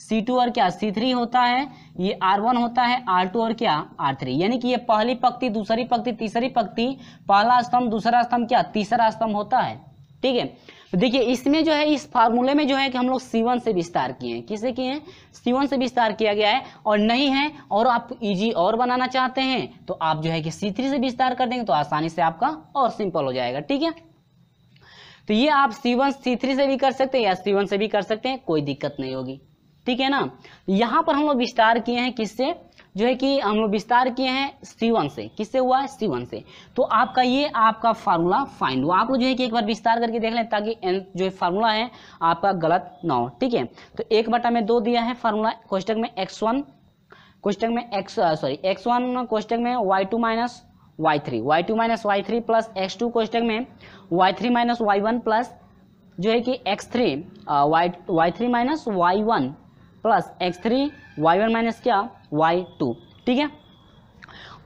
C2 और क्या C3 होता है ये R1 होता है R2 और क्या R3 यानी कि ये पहली पक्ति दूसरी पक्ति तीसरी पक्ति पहला स्तंभ दूसरा स्तंभ क्या तीसरा स्तंभ होता है ठीक है तो देखिए इसमें जो है इस फार्मूले में जो है कि हम लोग सीवन से विस्तार किए हैं किसे किए हैं सीवन से विस्तार किया गया है और नहीं है और आप इजी और बनाना चाहते हैं तो आप जो है कि सी थ्री से विस्तार कर देंगे तो आसानी से आपका और सिंपल हो जाएगा ठीक है तो ये आप सीवन सी थ्री से भी कर सकते हैं या सीवन से भी कर सकते हैं कोई दिक्कत नहीं होगी ठीक है ना यहाँ पर हम लोग विस्तार किए हैं किससे जो है कि हम लोग विस्तार किए हैं सीवन से किससे हुआ है सीवन से तो आपका ये आपका फार्मूला फाइंड हुआ आप लोग जो है कि एक बार विस्तार करके देख लें ताकि जो है फार्मूला है आपका गलत ना हो ठीक है तो एक बटा में दो दिया है फार्मूला कोष्टक में एक्स वन कोष्टक में एक्स सॉरी एक्स वन कोष्टक में y two minus y three y two minus y three plus x two कोष्टक में y three minus y one plus जो है कि x three y y three minus y one plus x three y one minus क्या Y two ठीक है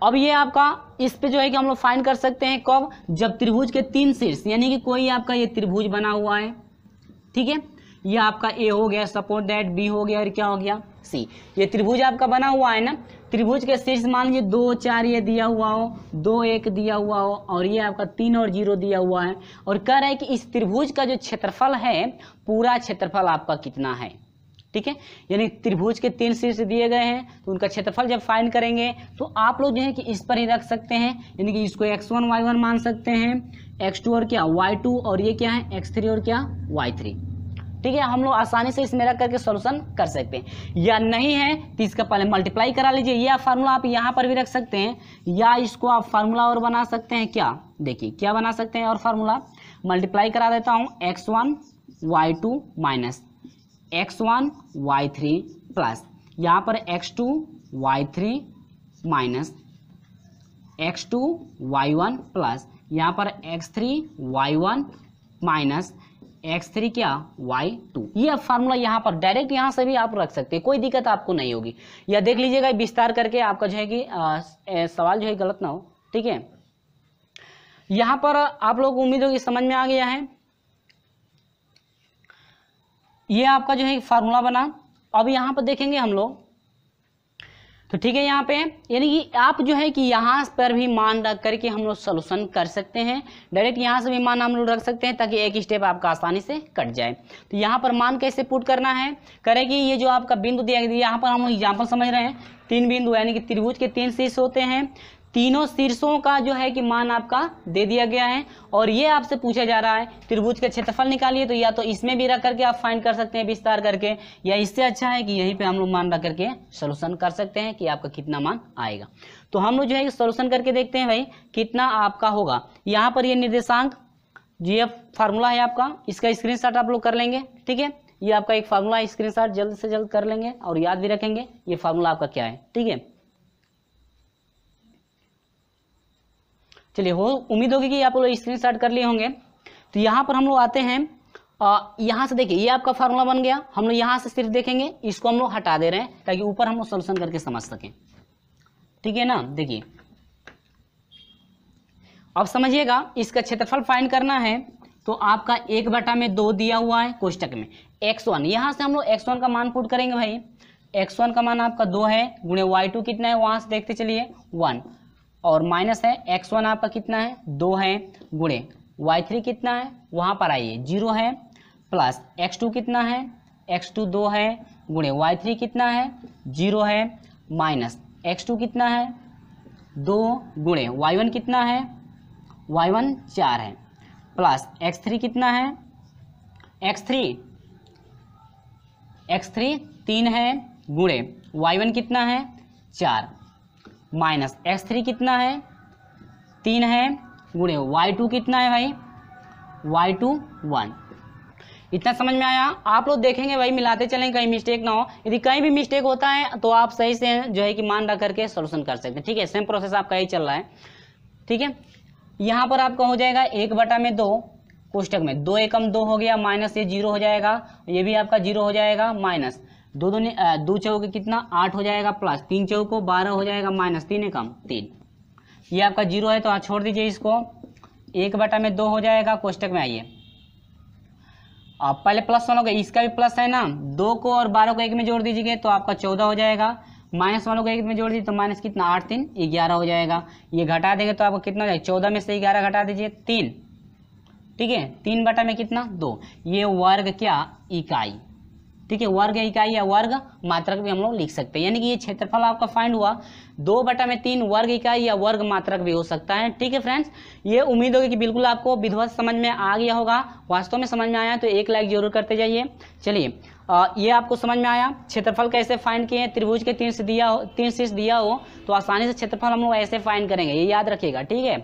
अब ये आपका इस पे जो है कि हम लोग फाइंड कर सकते हैं कब जब त्रिभुज के तीन शीर्ष यानी कि कोई आपका ये त्रिभुज बना हुआ है ठीक है ये आपका ए हो गया सपोर्ट दैट बी हो गया और क्या हो गया सी ये त्रिभुज आपका बना हुआ है ना त्रिभुज के शीर्ष मान लीजिए दो चार ये दिया हुआ हो दो एक दिया हुआ हो और ये आपका तीन और जीरो दिया हुआ है और कह रहा है कि इस त्रिभुज का जो क्षेत्रफल है पूरा क्षेत्रफल आपका कितना है ठीक है यानी त्रिभुज के तीन शीर्ष दिए गए हैं तो उनका क्षेत्रफल जब फाइन करेंगे तो आप लोग जो है कि इस पर ही रख सकते हैं यानी कि इसको एक्स वन वाई वन मान सकते हैं एक्स टू और क्या वाई टू और ये क्या है एक्स थ्री और क्या वाई थ्री ठीक है हम लोग आसानी से इसमें रख करके सोल्यूशन कर सकते हैं या नहीं है तो इसका पहले मल्टीप्लाई करा लीजिए या फार्मूला आप यहाँ पर भी रख सकते हैं या इसको आप फार्मूला और बना सकते हैं क्या देखिए क्या बना सकते हैं और फार्मूला मल्टीप्लाई करा देता हूँ x one y two minus x one y three plus यहाँ पर x two y three minus x two y one plus यहाँ पर x three y one minus x three क्या वाई टू ये formula यहाँ पर डायरेक्ट यहाँ से भी आप रख सकते हैं कोई दिक्कत आपको नहीं होगी या देख लीजिएगा विस्तार करके आपका जो है कि सवाल जो है गलत ना हो ठीक है यहाँ पर आप लोग उम्मीद होगी समझ में आ गया है ये आपका जो है फार्मूला बना अब यहाँ पर देखेंगे हम लोग तो ठीक है यहाँ पे यानी कि आप जो है कि यहाँ पर भी मान रख करके हम लोग सोल्यूशन कर सकते हैं डायरेक्ट यहाँ से भी मान हम लोग रख सकते हैं ताकि एक स्टेप आपका आसानी से कट जाए तो यहाँ पर मान कैसे पुट करना है करें कि ये जो आपका बिंदु दिया गया यहाँ पर हम लोग एग्जाम्पल समझ रहे हैं तीन बिंदु यानी कि त्रिभुज के तीन शीर्ष होते हैं तीनों शीर्षों का जो है कि मान आपका दे दिया गया है और ये आपसे पूछा जा रहा है त्रिभुज के क्षेत्रफल निकालिए तो या तो इसमें भी रख करके आप फाइंड कर सकते हैं विस्तार करके या इससे अच्छा है कि यहीं पे हम लोग मान रख करके सोल्यूशन कर सकते हैं कि आपका कितना मान आएगा तो हम लोग जो है सोल्यूशन करके देखते हैं भाई कितना आपका होगा यहाँ पर ये निर्देशांक ये फार्मूला है आपका इसका स्क्रीन आप लोग कर लेंगे ठीक है ये आपका एक फार्मूला स्क्रीन शॉट जल्द से जल्द कर लेंगे और याद भी रखेंगे ये फार्मूला आपका क्या है ठीक है चलिए हो उम्मीद होगी कि आप लोग स्क्रीन कर लिए होंगे तो यहाँ पर हम लोग आते हैं यहाँ से देखिए ये आपका फार्मूला बन गया हम लोग यहाँ से सिर्फ देखेंगे इसको हम लोग हटा दे रहे हैं ताकि ऊपर हम लोग सोल्यूशन करके समझ सकें ठीक है ना देखिए अब समझिएगा इसका क्षेत्रफल फाइन करना है तो आपका एक बटा में दो दिया हुआ है कोष्टक में एक्स वन यहाँ से हम लोग एक्स वन का मान पुट करेंगे भाई एक्स वन का मान आपका दो है गुणे वाई टू कितना है वहाँ से देखते चलिए वन और माइनस है एक्स वन आपका कितना है दो है गुणे वाई थ्री कितना है वहाँ पर आइए जीरो है प्लस एक्स टू कितना है एक्स टू दो है गुणे वाई थ्री कितना है जीरो है माइनस एक्स टू कितना है दो गुणे वाई वन कितना है वाई वन चार है प्लस एक्स थ्री कितना है एक्स थ्री एक्स थ्री तीन है गुणे वाई वन कितना है चार माइनस एक्स थ्री कितना है तीन है गुणे वाई टू कितना है भाई वाई टू वन इतना समझ में आया आप लोग देखेंगे भाई मिलाते चलें कहीं मिस्टेक ना हो यदि कहीं भी मिस्टेक होता है तो आप सही से जो है कि मान रख करके सोल्यूशन कर सकते हैं ठीक है सेम प्रोसेस आपका यही चल रहा है ठीक है यहाँ पर आपका हो जाएगा एक बटा में दो कोष्टक में दो एकम दो हो गया माइनस ये जीरो हो जाएगा ये भी आपका जीरो हो जाएगा माइनस दो दो ने दो चौके कितना आठ हो जाएगा प्लस तीन चौको बारह हो जाएगा माइनस तीन एकम तीन ये आपका जीरो है तो आप छोड़ दीजिए इसको एक बटा में दो हो जाएगा कोष्टक में आइए आप पहले प्लस वालों का इसका भी प्लस है ना दो को और बारह को एक में जोड़ दीजिए तो आपका चौदह हो जाएगा माइनस वालों को एक में जोड़ दीजिए तो माइनस कितना आठ तीन ग्यारह हो जाएगा ये घटा देंगे तो आपको कितना हो जाएगा चौदह में से ग्यारह घटा दीजिए तीन ठीक है तीन बटा में कितना दो ये वर्ग क्या इकाई ठीक है वर्ग इकाई या वर्ग मात्रक भी हम लोग लिख सकते हैं यानी कि ये क्षेत्रफल आपका फाइंड हुआ दो बटा में तीन वर्ग इकाई या वर्ग मात्रक भी हो सकता है ठीक है फ्रेंड्स ये उम्मीद होगी कि बिल्कुल आपको विध्वस्त समझ में आ गया होगा वास्तव में समझ में आया तो एक लाइक जरूर करते जाइए चलिए ये आपको समझ में आया क्षेत्रफल कैसे फाइंड किए त्रिभुज के तीन से दिया हो तीन शीर्ष दिया हो तो आसानी से क्षेत्रफल हम लोग ऐसे फाइंड करेंगे ये याद रखिएगा ठीक है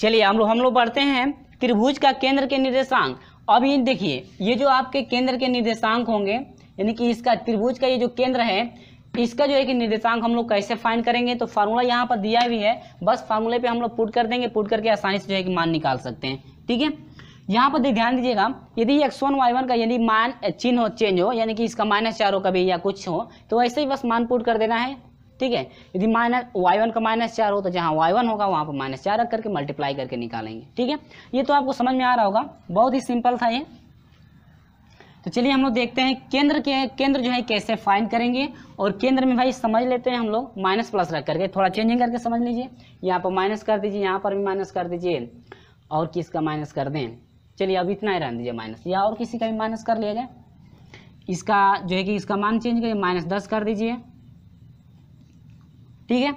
चलिए हम लोग हम लोग बढ़ते हैं त्रिभुज का केंद्र के निर्देशांक अब ये देखिए ये जो आपके केंद्र के निर्देशांक होंगे यानी कि इसका त्रिभुज का ये जो केंद्र है इसका जो है कि निर्देशांक हम लोग कैसे फाइन करेंगे तो फार्मूला यहाँ पर दिया भी है बस फार्मूले पे हम लोग पुट कर देंगे पुट करके आसानी से जो है कि मान निकाल सकते हैं ठीक है यहाँ पर ध्यान दीजिएगा यदि एक्स वन वाई वन का यदि मान चिन्ह हो चेंज हो यानी कि इसका माइनस चार हो कभी या कुछ हो तो ऐसे ही बस मान पुट कर देना है ठीक है यदि माइनस वाई वन का माइनस चार हो तो जहाँ वाई वन होगा वहाँ पर माइनस चार रख करके मल्टीप्लाई करके निकालेंगे ठीक है ये तो आपको समझ में आ रहा होगा बहुत ही सिंपल था ये तो चलिए हम लोग देखते हैं केंद्र के केंद्र जो है कैसे फाइंड करेंगे और केंद्र में भाई समझ लेते हैं हम लोग माइनस प्लस रख करके थोड़ा चेंजिंग करके समझ लीजिए यहाँ पर माइनस कर दीजिए यहाँ पर भी माइनस कर दीजिए और किसका माइनस कर दें चलिए अब इतना ही रहने दीजिए माइनस या और किसी का भी माइनस कर लिया जाए इसका जो है कि इसका मान चेंज करिए माइनस दस कर दीजिए ठीक है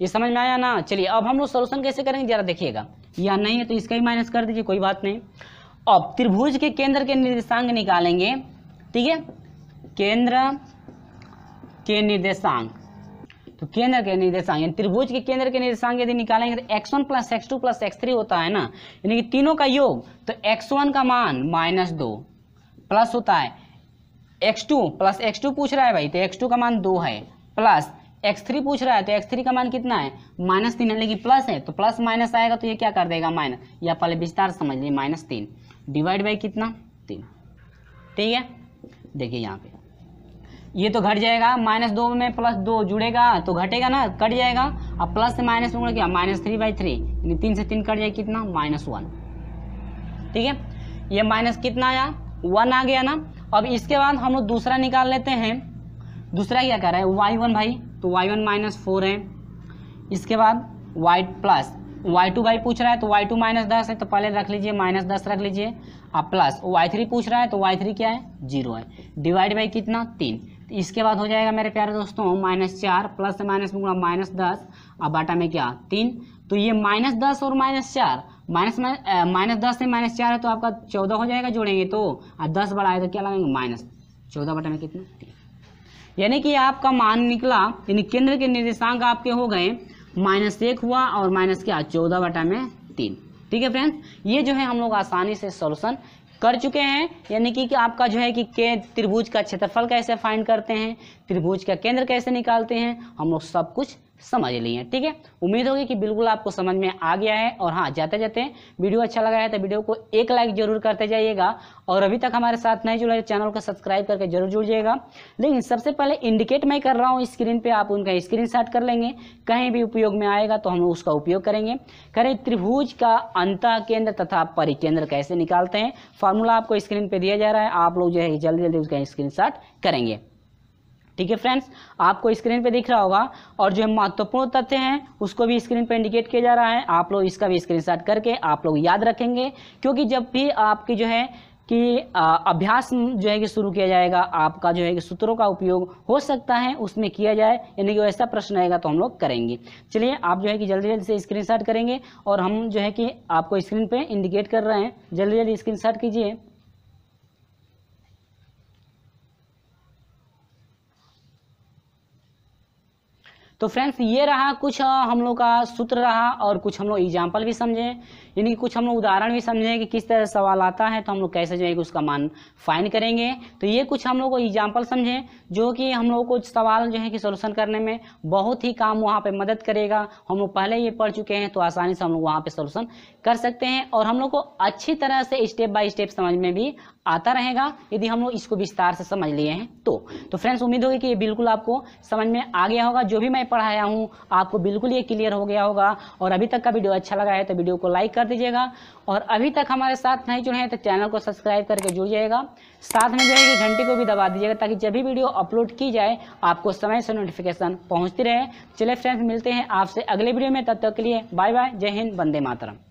ये समझ में आया ना चलिए अब हम लोग सोल्यूशन कैसे करेंगे जरा देखिएगा या नहीं है तो इसका ही माइनस कर दीजिए कोई बात नहीं अब त्रिभुज के केंद्र के निर्देशांक निकालेंगे ठीक है केंद्र के निर्देशांक तो केंद्र के निर्देशांक यानी त्रिभुज के केंद्र के निर्देशांक यदि निकालेंगे तो x one plus x two plus x three होता है ना यानी कि तीनों का योग तो एक्स वन का मान माइनस दो प्लस होता है x two plus x two पूछ रहा है भाई तो एक्स टू का मान दो है प्लस एक्स थ्री पूछ रहा है तो एक्स थ्री का मान कितना है माइनस तीन है लेकिन प्लस है तो प्लस माइनस आएगा तो ये क्या कर देगा माइनस या पहले विस्तार समझ लीजिए माइनस तीन डिवाइड बाई कितना तीन ठीक है देखिए यहाँ पे ये तो घट जाएगा माइनस दो में प्लस दो जुड़ेगा तो घटेगा ना कट जाएगा अब प्लस से माइनस में क्या माइनस थ्री बाई थ्री यानी तीन से तीन कट जाए कितना माइनस वन ठीक है ये माइनस कितना आया वन आ गया ना अब इसके बाद हम लोग दूसरा निकाल लेते हैं दूसरा क्या कर रहा है वाई वन भाई तो वाई वन माइनस फोर है इसके बाद y plus Y two by पूछ रहा है तो वाई टू माइनस दस है तो पहले रख लीजिए माइनस दस रख लीजिए अब प्लस वाई थ्री पूछ रहा है तो वाई थ्री क्या है जीरो है डिवाइड बाई कितना तीन तो इसके बाद हो जाएगा मेरे प्यारे दोस्तों माइनस चार प्लस से माइनस में गुणा माइनस दस अब बाटा में क्या तीन तो ये माइनस दस और माइनस चार माइनस माइनस दस से माइनस चार है तो आपका चौदह हो जाएगा जोड़ेंगे तो और दस बढ़ाए तो क्या लगाएंगे माइनस चौदह बटा में कितना तीन यानी कि आपका मान निकला यानी केंद्र के निर्देशांक आपके हो गए माइनस एक हुआ और माइनस क्या चौदह बटा में तीन ठीक है फ्रेंड्स ये जो है हम लोग आसानी से सॉल्यूशन कर चुके हैं यानी कि आपका जो है कि के त्रिभुज का क्षेत्रफल कैसे फाइंड करते हैं त्रिभुज का केंद्र कैसे निकालते हैं हम लोग सब कुछ समझ ली है ठीक है उम्मीद होगी कि बिल्कुल आपको समझ में आ गया है और हाँ जाते जाते वीडियो अच्छा लगा है तो वीडियो को एक लाइक जरूर करते जाइएगा और अभी तक हमारे साथ नहीं जुड़े चैनल को सब्सक्राइब करके जरूर जुड़ जाइएगा लेकिन सबसे पहले इंडिकेट मैं कर रहा हूँ स्क्रीन पर आप उनका स्क्रीन कर लेंगे कहीं भी उपयोग में आएगा तो हम उसका उपयोग करेंगे करें त्रिभुज का अंत केंद्र तथा परिकेंद्र कैसे निकालते हैं फॉर्मूला आपको स्क्रीन पर दिया जा रहा है आप लोग जो है जल्दी जल्दी उसका स्क्रीन करेंगे ठीक है फ्रेंड्स आपको स्क्रीन पे दिख रहा होगा और जो महत्वपूर्ण तथ्य हैं उसको भी स्क्रीन पे इंडिकेट किया जा रहा है आप लोग इसका भी स्क्रीनशॉट करके आप लोग याद रखेंगे क्योंकि जब भी आपकी जो है कि अभ्यास जो है कि शुरू किया जाएगा आपका जो है कि सूत्रों का उपयोग हो सकता है उसमें किया जाए यानी कि वैसा प्रश्न आएगा तो हम लोग करेंगे चलिए आप जो है कि जल्दी जल्दी से स्क्रीनशॉट करेंगे और हम जो है कि आपको स्क्रीन पे इंडिकेट कर रहे हैं जल्दी जल्दी स्क्रीनशॉट कीजिए तो फ्रेंड्स ये रहा कुछ हम लोग का सूत्र रहा और कुछ हम लोग एग्जाम्पल भी समझें यानी कि कुछ हम लोग उदाहरण भी समझें कि किस तरह सवाल आता है तो हम लोग कैसे जो है उसका मान फाइन करेंगे तो ये कुछ हम लोग को एग्जाम्पल समझें जो कि हम लोग को सवाल जो है कि सोल्यूशन करने में बहुत ही काम वहाँ पर मदद करेगा हम लोग पहले ये पढ़ चुके हैं तो आसानी से हम लोग वहाँ पर सोल्यूशन कर सकते हैं और हम लोग को अच्छी तरह से स्टेप बाई स्टेप समझ में भी आता रहेगा यदि हम लोग इसको विस्तार से समझ लिए हैं तो तो फ्रेंड्स उम्मीद होगी कि ये बिल्कुल आपको समझ में आ गया होगा जो भी मैं पढ़ाया हूँ आपको बिल्कुल ये क्लियर हो गया होगा और अभी तक का वीडियो अच्छा लगा है तो वीडियो को लाइक कर दीजिएगा और अभी तक हमारे साथ नहीं जुड़े हैं तो चैनल को सब्सक्राइब करके जुड़ जाएगा साथ में जो है कि घंटे को भी दबा दीजिएगा ताकि जब भी वीडियो अपलोड की जाए आपको समय से नोटिफिकेशन पहुँचती रहे चले फ्रेंड्स मिलते हैं आपसे अगले वीडियो में तब तक के लिए बाय बाय जय हिंद वंदे मातरम